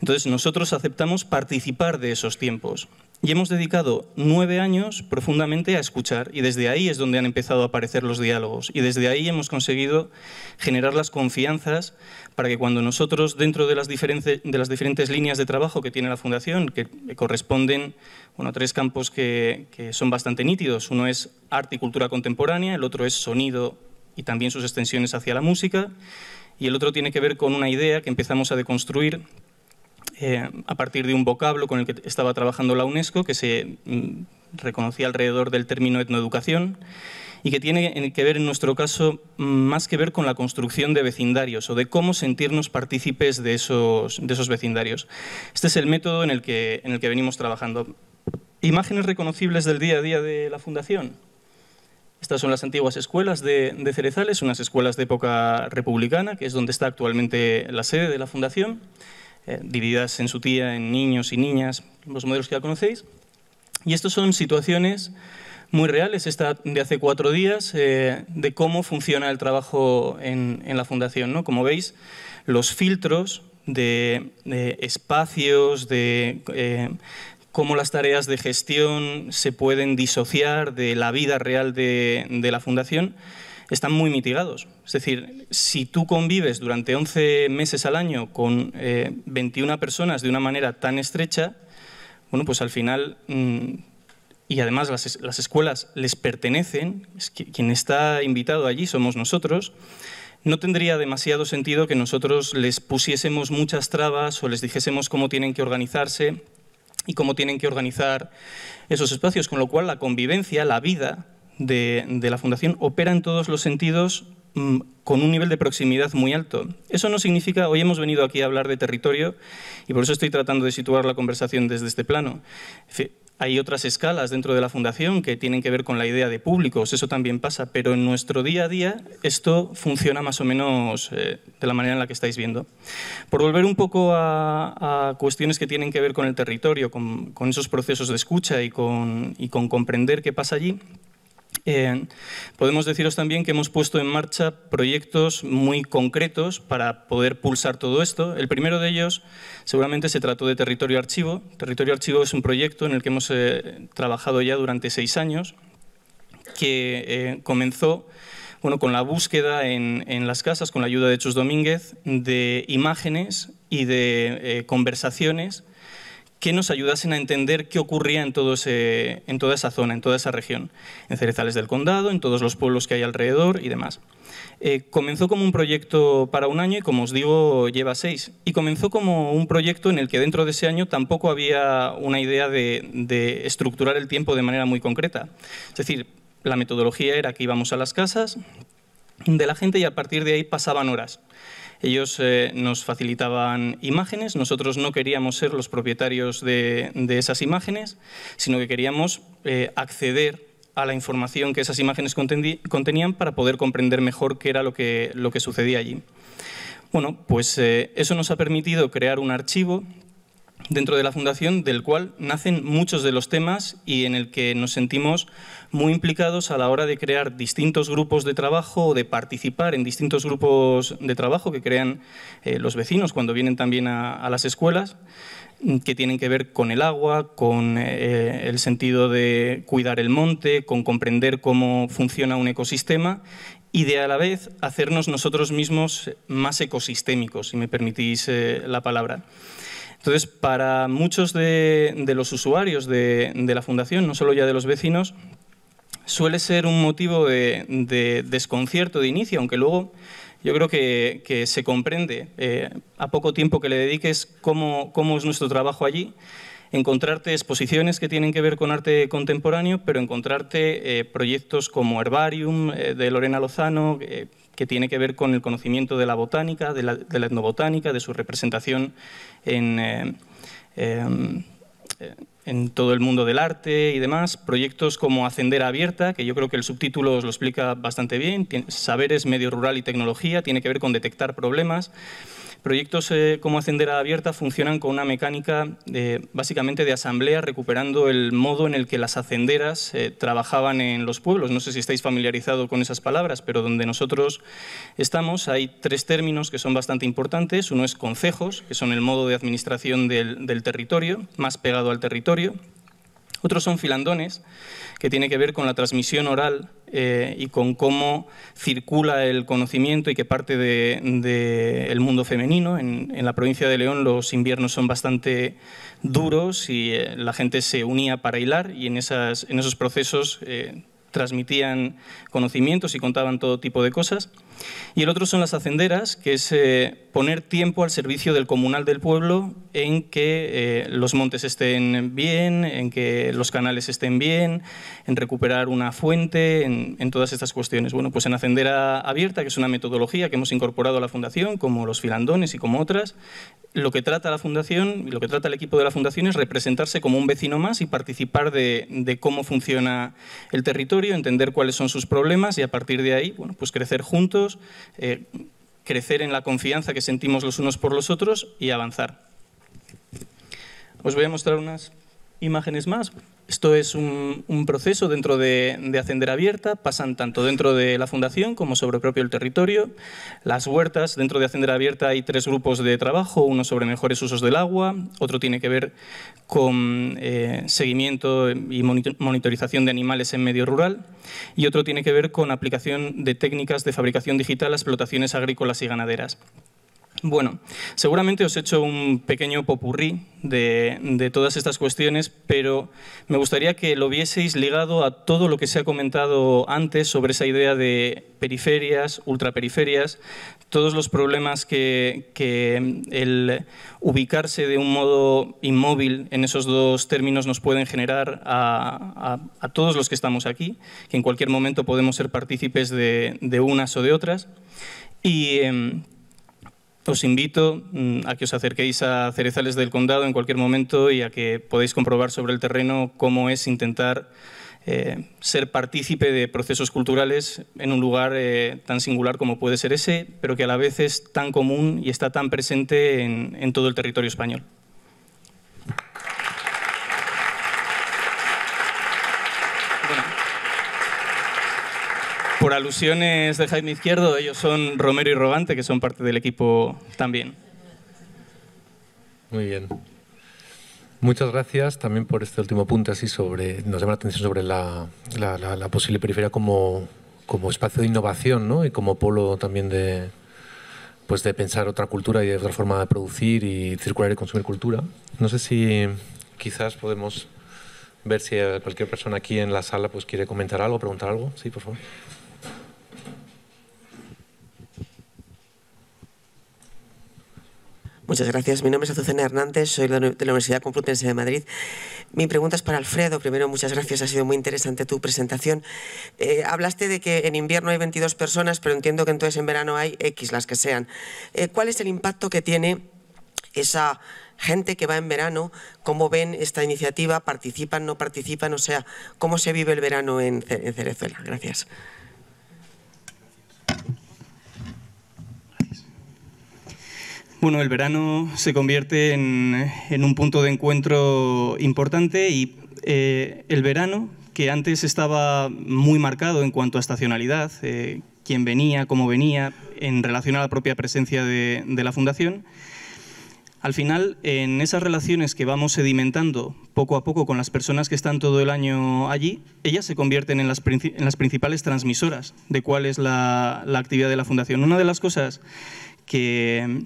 Entonces nosotros aceptamos participar de esos tiempos, y hemos dedicado nueve años profundamente a escuchar y desde ahí es donde han empezado a aparecer los diálogos y desde ahí hemos conseguido generar las confianzas para que cuando nosotros dentro de las, diferentes, líneas de trabajo que tiene la Fundación, que corresponden bueno, a tres campos que, que son bastante nítidos, uno es arte y cultura contemporánea, el otro es sonido y también sus extensiones hacia la música y el otro tiene que ver con una idea que empezamos a deconstruir eh, a partir de un vocablo con el que estaba trabajando la UNESCO, que se mm, reconocía alrededor del término etnoeducación y que tiene que ver, en nuestro caso, mm, más que ver con la construcción de vecindarios o de cómo sentirnos partícipes de esos, vecindarios. Este es el método en el, que, en el que venimos trabajando. Imágenes reconocibles del día a día de la Fundación. Estas son las antiguas escuelas de Cerezales, unas escuelas de época republicana, que es donde está actualmente la sede de la Fundación. Eh, divididas en su tía en niños y niñas, los modelos que ya conocéis. Y estas son situaciones muy reales, esta de hace cuatro días, eh, de cómo funciona el trabajo en, la fundación. ¿no? Como veis, los filtros de, espacios, de eh, cómo las tareas de gestión se pueden disociar de la vida real de la fundación, están muy mitigados. Es decir, si tú convives durante 11 meses al año con 21 eh, personas de una manera tan estrecha, bueno, pues al final, mm, y además las, escuelas les pertenecen, quien está invitado allí somos nosotros, no tendría demasiado sentido que nosotros les pusiésemos muchas trabas o les dijésemos cómo tienen que organizarse y cómo tienen que organizar esos espacios, con lo cual la convivencia, la vida, de, la Fundación opera en todos los sentidos mm, con un nivel de proximidad muy alto. Eso no significa, hoy hemos venido aquí a hablar de territorio y por eso estoy tratando de situar la conversación desde este plano. Hay otras escalas dentro de la fundación que tienen que ver con la idea de públicos, eso también pasa, pero en nuestro día a día esto funciona más o menos eh, de la manera en la que estáis viendo. Por volver un poco a, cuestiones que tienen que ver con el territorio, con, esos procesos de escucha y con comprender qué pasa allí, podemos deciros también que hemos puesto en marcha proyectos muy concretos para poder pulsar todo esto. El primero de ellos seguramente se trató de Territorio Archivo. Territorio Archivo es un proyecto en el que hemos eh, trabajado ya durante seis años, que eh, comenzó bueno, con la búsqueda en, en, las casas, con la ayuda de Chus Domínguez, de imágenes y de eh, conversaciones que nos ayudasen a entender qué ocurría en, en toda esa zona, en toda esa región, en Cerezales del Condado, en todos los pueblos que hay alrededor y demás. Eh, comenzó como un proyecto para un año y, como os digo, lleva seis. Y comenzó como un proyecto en el que dentro de ese año tampoco había una idea de, de estructurar el tiempo de manera muy concreta. Es decir, la metodología era que íbamos a las casas de la gente y a partir de ahí pasaban horas. Ellos eh, nos facilitaban imágenes, nosotros no queríamos ser los propietarios de, esas imágenes, sino que queríamos eh, acceder a la información que esas imágenes contenían para poder comprender mejor qué era lo que, sucedía allí. Bueno, pues eh, eso nos ha permitido crear un archivo dentro de la Fundación, del cual nacen muchos de los temas y en el que nos sentimos muy implicados a la hora de crear distintos grupos de trabajo o de participar en distintos grupos de trabajo que crean eh, los vecinos cuando vienen también a, las escuelas, mm, que tienen que ver con el agua, con eh, eh, el sentido de cuidar el monte, con comprender cómo funciona un ecosistema y de a la vez hacernos nosotros mismos más ecosistémicos, si me permitís la palabra. Entonces, para muchos de, los usuarios de, la fundación, no solo ya de los vecinos, suele ser un motivo de, desconcierto de inicio, aunque luego yo creo que, se comprende eh, a poco tiempo que le dediques cómo, es nuestro trabajo allí encontrarte exposiciones que tienen que ver con arte contemporáneo, pero encontrarte eh, proyectos como Herbarium eh, de Lorena Lozano, que tiene que ver con el conocimiento de la botánica, de la, etnobotánica, de su representación en, eh, eh, en, todo el mundo del arte y demás. Proyectos como Ascendera Abierta, que yo creo que el subtítulo os lo explica bastante bien, Saberes, Medio Rural y Tecnología, tiene que ver con detectar problemas. Proyectos eh, como Hacendera Abierta funcionan con una mecánica básicamente de asamblea, recuperando el modo en el que las hacenderas eh, trabajaban en los pueblos. No sé si estáis familiarizados con esas palabras, pero donde nosotros estamos hay tres términos que son bastante importantes. Uno es concejos, que son el modo de administración del, del territorio, más pegado al territorio. Otros son filandones, que tiene que ver con la transmisión oral eh, y con cómo circula el conocimiento y que parte del de, mundo femenino. En, la provincia de León los inviernos son bastante duros y eh, la gente se unía para hilar y en, esas, en esos procesos eh, transmitían conocimientos y contaban todo tipo de cosas. Y el otro son las hacenderas, que es eh, poner tiempo al servicio del comunal del pueblo en que eh, los montes estén bien, en que los canales estén bien, en recuperar una fuente, en, todas estas cuestiones. Bueno, pues en Hacendera Abierta, que es una metodología que hemos incorporado a la Fundación, como los filandones y como otras, lo que trata la Fundación y lo que trata el equipo de la Fundación es representarse como un vecino más y participar de, de cómo funciona el territorio, entender cuáles son sus problemas y a partir de ahí, bueno, pues crecer juntos eh, crecer en la confianza que sentimos los unos por los otros y avanzar. Os voy a mostrar unas imágenes más esto es un, proceso dentro de, de, Abierta, pasan tanto dentro de la Fundación como sobre propio el territorio. Las huertas, dentro de Hacender Abierta hay tres grupos de trabajo, uno sobre mejores usos del agua, otro tiene que ver con eh, seguimiento y monitorización de animales en medio rural y otro tiene que ver con aplicación de técnicas de fabricación digital a explotaciones agrícolas y ganaderas. Bueno, seguramente os he hecho un pequeño popurrí de, todas estas cuestiones, pero me gustaría que lo vieseis ligado a todo lo que se ha comentado antes sobre esa idea de periferias, ultraperiferias, todos los problemas que, el ubicarse de un modo inmóvil en esos dos términos nos pueden generar a, todos los que estamos aquí, que en cualquier momento podemos ser partícipes de, unas o de otras. Y... Em, os invito mm, a que os acerquéis a Cerezales del Condado en cualquier momento y a que podáis comprobar sobre el terreno cómo es intentar eh, ser partícipe de procesos culturales en un lugar eh, tan singular como puede ser ese, pero que a la vez es tan común y está tan presente en todo el territorio español. por alusiones de Jaime Izquierdo, ellos son Romero y Rogante, que son parte del equipo también. Muy bien. Muchas gracias también por este último punto, así sobre, nos llama la atención sobre la, posible periferia como, como espacio de innovación ¿no? y como polo también de, pues de pensar otra cultura y de otra forma de producir y circular y consumir cultura. No sé si quizás podemos ver si cualquier persona aquí en la sala pues quiere comentar algo, preguntar algo. Sí, por favor. Muchas gracias. Mi nombre es Azucena Hernández, soy de la Universidad Complutense de Madrid. Mi pregunta es para Alfredo. Primero, muchas gracias, ha sido muy interesante tu presentación. Eh, hablaste de que en invierno hay 22 personas, pero entiendo que entonces en verano hay X, las que sean. Eh, ¿Cuál es el impacto que tiene esa gente que va en verano? ¿Cómo ven esta iniciativa? ¿Participan, no participan? O sea, ¿cómo se vive el verano en, Cerezuela? Gracias. Bueno, el verano se convierte en, un punto de encuentro importante y eh, el verano, que antes estaba muy marcado en cuanto a estacionalidad, eh, quién venía, cómo venía, en relación a la propia presencia de, la Fundación, al final, en esas relaciones que vamos sedimentando poco a poco con las personas que están todo el año allí, ellas se convierten en las, las principales transmisoras de cuál es la, la, actividad de la Fundación. Una de las cosas que,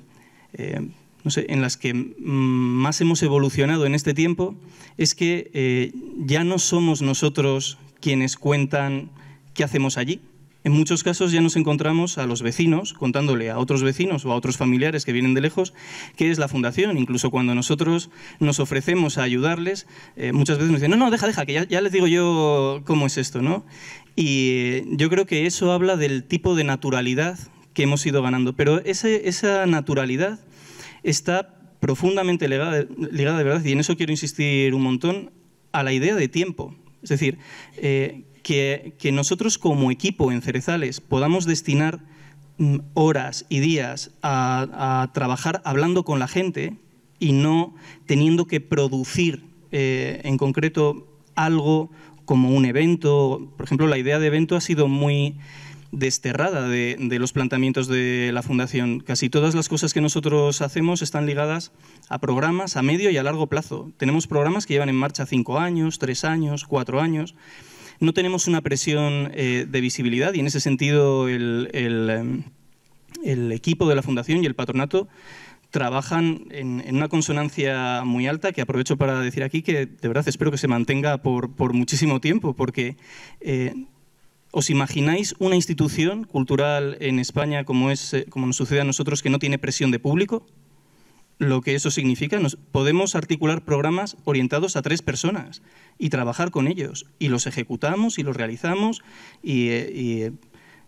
eh, no sé, en las que más hemos evolucionado en este tiempo, es que eh, ya no somos nosotros quienes cuentan qué hacemos allí. En muchos casos ya nos encontramos a los vecinos contándole a otros vecinos o a otros familiares que vienen de lejos qué es la fundación. Incluso cuando nosotros nos ofrecemos a ayudarles, eh, muchas veces nos dicen, no, no, deja, deja, que ya, les digo yo cómo es esto. ¿no? Y yo creo que eso habla del tipo de naturalidad hemos ido ganando. Pero esa naturalidad está profundamente ligada, ligada, de verdad, y en eso quiero insistir un montón, a la idea de tiempo. Es decir, eh, que, nosotros como equipo en Cerezales podamos destinar mm, horas y días a, trabajar hablando con la gente y no teniendo que producir eh, en concreto algo como un evento. Por ejemplo, la idea de evento ha sido muy desterrada de, los planteamientos de la Fundación. Casi todas las cosas que nosotros hacemos están ligadas a programas a medio y a largo plazo. Tenemos programas que llevan en marcha cinco años, tres años, cuatro años. No tenemos una presión eh, de visibilidad y en ese sentido eh, el, equipo de la Fundación y el patronato trabajan en, una consonancia muy alta que aprovecho para decir aquí que de verdad espero que se mantenga por, muchísimo tiempo porque eh, ¿Os imagináis una institución cultural en España como, es, eh, como nos sucede a nosotros que no tiene presión de público? Lo que eso significa, nos, podemos articular programas orientados a tres personas y trabajar con ellos. Y los ejecutamos y los realizamos. Y, eh, eh,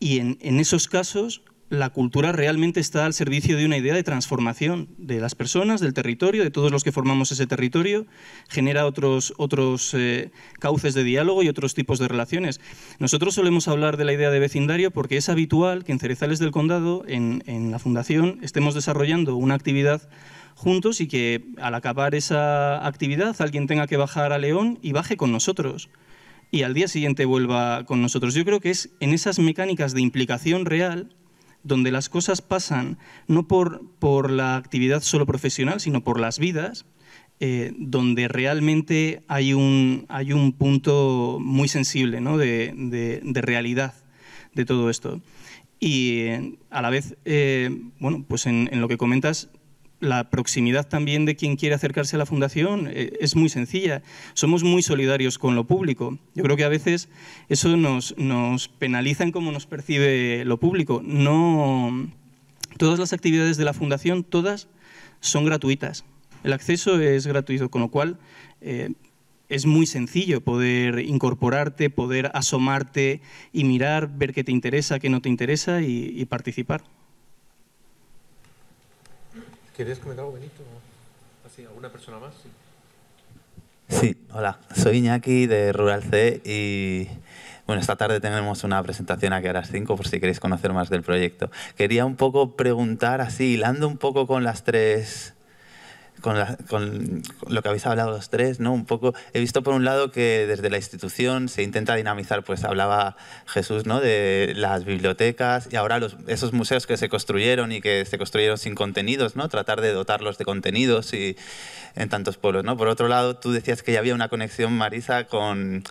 en, en, esos casos la cultura realmente está al servicio de una idea de transformación de las personas, del territorio, de todos los que formamos ese territorio, genera otros, otros eh, cauces de diálogo y otros tipos de relaciones. Nosotros solemos hablar de la idea de vecindario porque es habitual que en Cerezales del Condado, en, en la Fundación, estemos desarrollando una actividad juntos y que al acabar esa actividad alguien tenga que bajar a León y baje con nosotros y al día siguiente vuelva con nosotros. Yo creo que es en esas mecánicas de implicación real donde las cosas pasan no por, por la actividad solo profesional, sino por las vidas, eh, donde realmente hay un, hay un punto muy sensible ¿no? de, de, realidad de todo esto. Y eh, a la vez, eh, bueno, pues en, en lo que comentas, la proximidad también de quien quiere acercarse a la fundación eh, es muy sencilla. Somos muy solidarios con lo público. Yo creo que a veces eso nos, penaliza en cómo nos percibe lo público. No, todas las actividades de la fundación, todas son gratuitas. El acceso es gratuito, con lo cual eh, es muy sencillo poder incorporarte, poder asomarte y mirar, ver qué te interesa, qué no te interesa y participar. ¿Querías comentar algo, Benito? ¿Así, ah, ¿Alguna persona más? Sí. hola, soy Iñaki de Rural C y bueno, esta tarde tenemos una presentación aquí a las 5 por si queréis conocer más del proyecto. Quería un poco preguntar así, hilando un poco con las tres con, lo que habéis hablado los tres, ¿no? Un poco, he visto por un lado que desde la institución se intenta dinamizar, pues hablaba Jesús, ¿no? De las bibliotecas y ahora los, esos museos que se construyeron y que se construyeron sin contenidos, ¿no? Tratar de dotarlos de contenidos y en tantos pueblos, ¿no? Por otro lado, tú decías que ya había una conexión, Marisa, con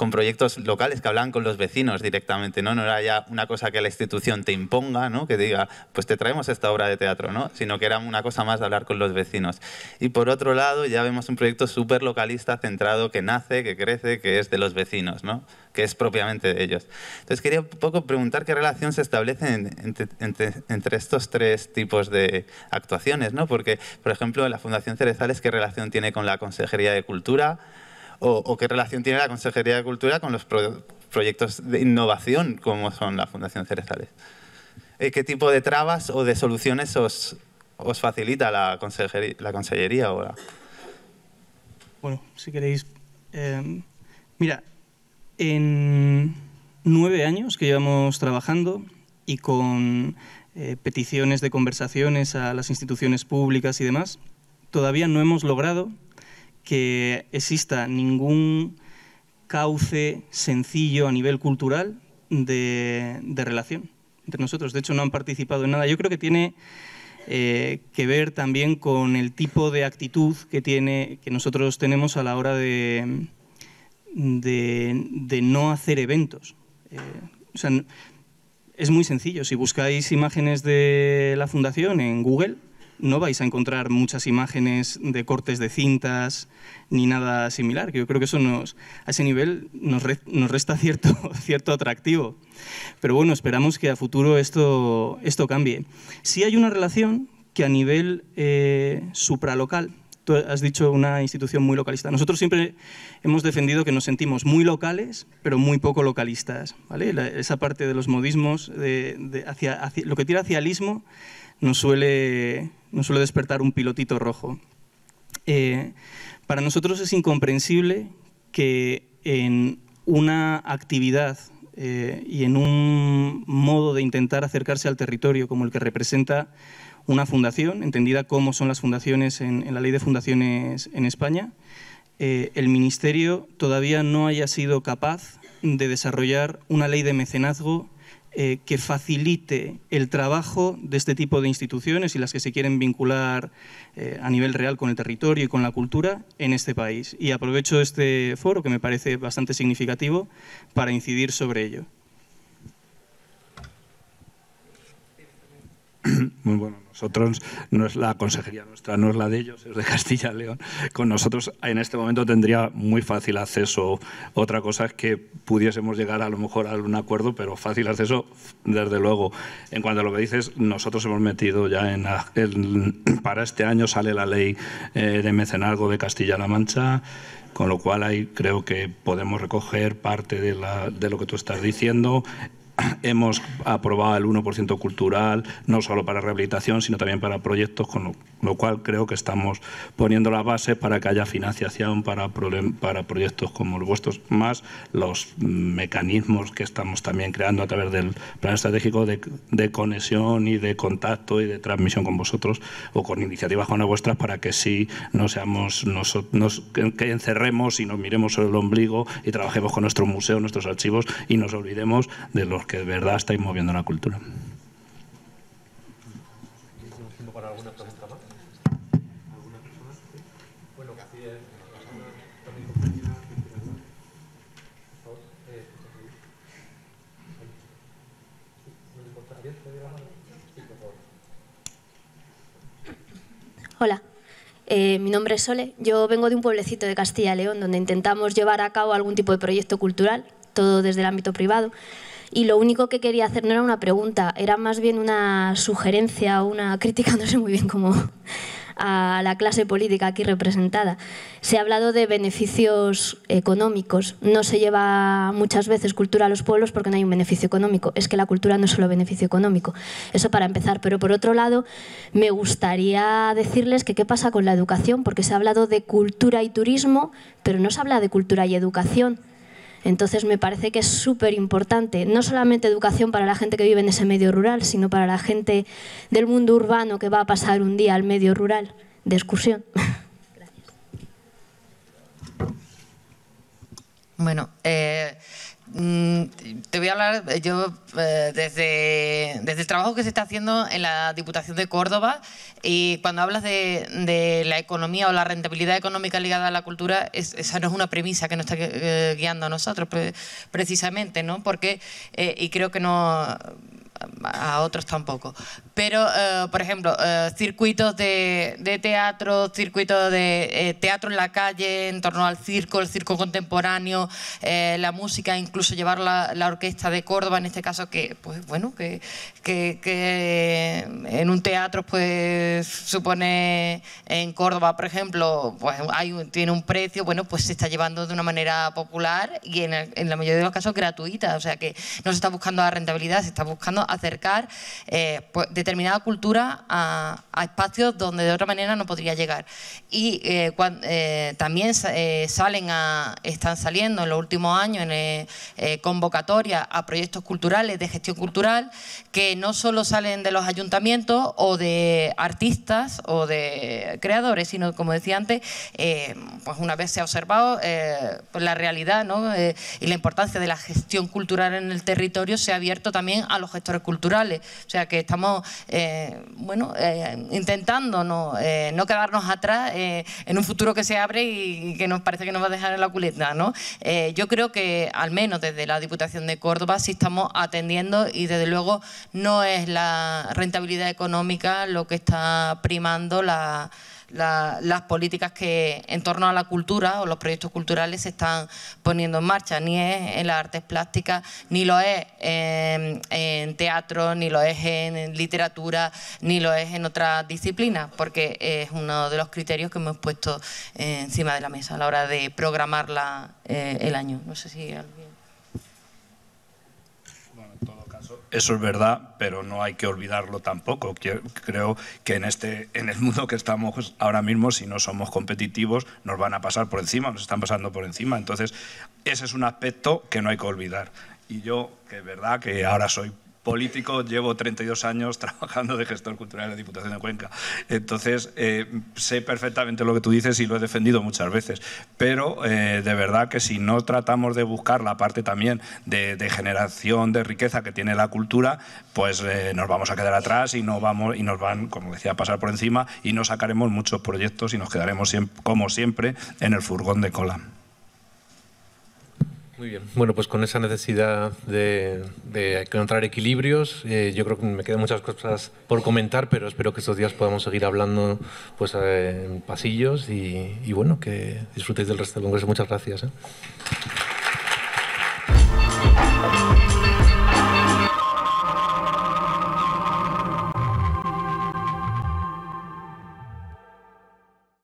con proyectos locales que hablan con los vecinos directamente, ¿no? No era ya una cosa que la institución te imponga, ¿no? Que diga, pues te traemos esta obra de teatro, ¿no? Sino que era una cosa más de hablar con los vecinos. Y por otro lado, ya vemos un proyecto súper localista centrado que nace, que crece, que es de los vecinos, ¿no? Que es propiamente de ellos. Entonces quería un poco preguntar qué relación se establece entre, estos tres tipos de actuaciones, ¿no? Porque, por ejemplo, la Fundación Cerezales, ¿qué relación tiene con la Consejería de Cultura? o, qué relación tiene la Consejería de Cultura con los proyectos de innovación como son la Fundación Cerezales. Eh, ¿Qué tipo de trabas o de soluciones os, facilita la, consejería, la Bueno, si queréis... Em, mira, en nueve años que llevamos trabajando y con eh, peticiones de conversaciones a las instituciones públicas y demás, todavía no hemos logrado que exista ningún cauce sencillo a nivel cultural de, relación entre nosotros. De hecho, no han participado en nada. Yo creo que tiene eh, que ver también con el tipo de actitud que, tiene, que nosotros tenemos a la hora de, de, no hacer eventos. Eh, es muy sencillo. Si buscáis imágenes de la fundación en Google, no vais a encontrar muchas imágenes de cortes de cintas ni nada similar, que yo creo que eso a ese nivel nos, resta cierto, cierto atractivo. Pero bueno, esperamos que a futuro esto, esto cambie. Si hay una relación que a nivel eh, supralocal, tú has dicho una institución muy localista. Nosotros siempre hemos defendido que nos sentimos muy locales, pero muy poco localistas. ¿vale? esa parte de los modismos, de, hacia, lo que tira hacia el ismo, nos suele, suele despertar un pilotito rojo. Eh, para nosotros es incomprensible que en una actividad eh, y en un modo de intentar acercarse al territorio como el que representa una fundación, entendida como son las fundaciones en, la ley de fundaciones en España, eh, el Ministerio todavía no haya sido capaz de desarrollar una ley de mecenazgo eh, que facilite el trabajo de este tipo de instituciones y las que se quieren vincular eh, a nivel real con el territorio y con la cultura en este país. Y aprovecho este foro, que me parece bastante significativo, para incidir sobre ello. bueno, nosotros, no es la consejería nuestra, no es la de ellos, es de Castilla y León. Con nosotros en este momento tendría muy fácil acceso. Otra cosa es que pudiésemos llegar a lo mejor a un acuerdo, pero fácil acceso, desde luego. En cuanto a lo que dices, nosotros hemos metido ya en. para este año sale la ley eh, de mecenazgo de Castilla-La Mancha con lo cual ahí creo que podemos recoger parte de, lo que tú estás diciendo. hemos aprobado el 1% cultural, no solo para rehabilitación, sino también para proyectos, con lo, cual creo que estamos poniendo la base para que haya financiación para, proyectos como los vuestros, más los mecanismos que estamos también creando a través del plan estratégico de, conexión y de contacto y de transmisión con vosotros o con iniciativas como las vuestras para que sí no seamos nosotros, que, encerremos y nos miremos sobre el ombligo y trabajemos con nuestro museo, nuestros archivos y nos olvidemos de los que de verdad estáis moviendo la cultura. Hola, eh, mi nombre es Sole. Yo vengo de un pueblecito de Castilla y León donde intentamos llevar a cabo algún tipo de proyecto cultural, todo desde el ámbito privado y lo único que quería hacer no era una pregunta, era más bien una sugerencia, una crítica, no sé muy bien cómo, a la clase política aquí representada. Se ha hablado de beneficios económicos. No se lleva muchas veces cultura a los pueblos porque no hay un beneficio económico. Es que la cultura no es solo beneficio económico. Eso para empezar. Pero por otro lado, me gustaría decirles que qué pasa con la educación, porque se ha hablado de cultura y turismo, pero no se habla de cultura y educación. Entonces me parece que es súper importante, no solamente educación para la gente que vive en ese medio rural, sino para la gente del mundo urbano que va a pasar un día al medio rural de excursión. Gracias. Bueno, eh, Mm, te voy a hablar eh, yo eh, desde, el trabajo que se está haciendo en la Diputación de Córdoba y cuando hablas de, la economía o la rentabilidad económica ligada a la cultura, esa no es una premisa que nos está eh, guiando a nosotros precisamente, ¿no? Porque, y creo que no a otros tampoco. Pero, eh, por ejemplo, eh, circuitos de, de, teatro, circuitos de eh, teatro en la calle, en torno al circo, el circo contemporáneo, la música, incluso llevar la, la, orquesta de Córdoba, en este caso, que, pues bueno, que, que, en un teatro, pues supone en Córdoba, por ejemplo, pues hay tiene un precio, bueno, pues se está llevando de una manera popular y en, en la mayoría de los casos gratuita. O sea que no se está buscando la rentabilidad, se está buscando acercar eh, pues, determinada cultura a, espacios donde de otra manera no podría llegar. Y eh, eh, también salen a, están saliendo en los últimos años en convocatorias a proyectos culturales de gestión cultural que no solo salen de los ayuntamientos o de artistas o de creadores, sino como decía antes, pues una vez se ha observado pues la realidad y la importancia de la gestión cultural en el territorio se ha abierto también a los gestores culturales. O sea que estamos eh, bueno, eh, intentando no, eh, no, quedarnos atrás en un futuro que se abre y, que nos parece que nos va a dejar en la culeta. ¿no? yo creo que al menos desde la Diputación de Córdoba sí estamos atendiendo y desde luego no es la rentabilidad económica lo que está primando la las políticas que en torno a la cultura o los proyectos culturales se están poniendo en marcha. Ni es en las artes plásticas, ni lo es en, teatro, ni lo es en literatura, ni lo es en otras disciplinas, porque es uno de los criterios que hemos puesto encima de la mesa a la hora de programar eh, el año. No sé si. Eso es verdad, pero no hay que olvidarlo tampoco. Creo que en, este, en el mundo que estamos ahora mismo, si no somos competitivos, nos van a pasar por encima, nos están pasando por encima. Entonces, ese es un aspecto que no hay que olvidar. Y yo, que es verdad que ahora soy político, llevo 32 años trabajando de gestor cultural en la Diputación de Cuenca. Entonces, eh, sé perfectamente lo que tú dices y lo he defendido muchas veces, pero eh, de verdad que si no tratamos de buscar la parte también de, generación de riqueza que tiene la cultura, pues eh, nos vamos a quedar atrás y, no vamos, y nos van, como decía, a pasar por encima y no sacaremos muchos proyectos y nos quedaremos, como siempre, en el furgón de cola. Muy bien. Bueno, pues con esa necesidad de, encontrar equilibrios, eh, yo creo que me quedan muchas cosas por comentar, pero espero que estos días podamos seguir hablando pues, eh, en pasillos y, bueno, que disfrutéis del resto del Congreso. Muchas gracias. ¿eh?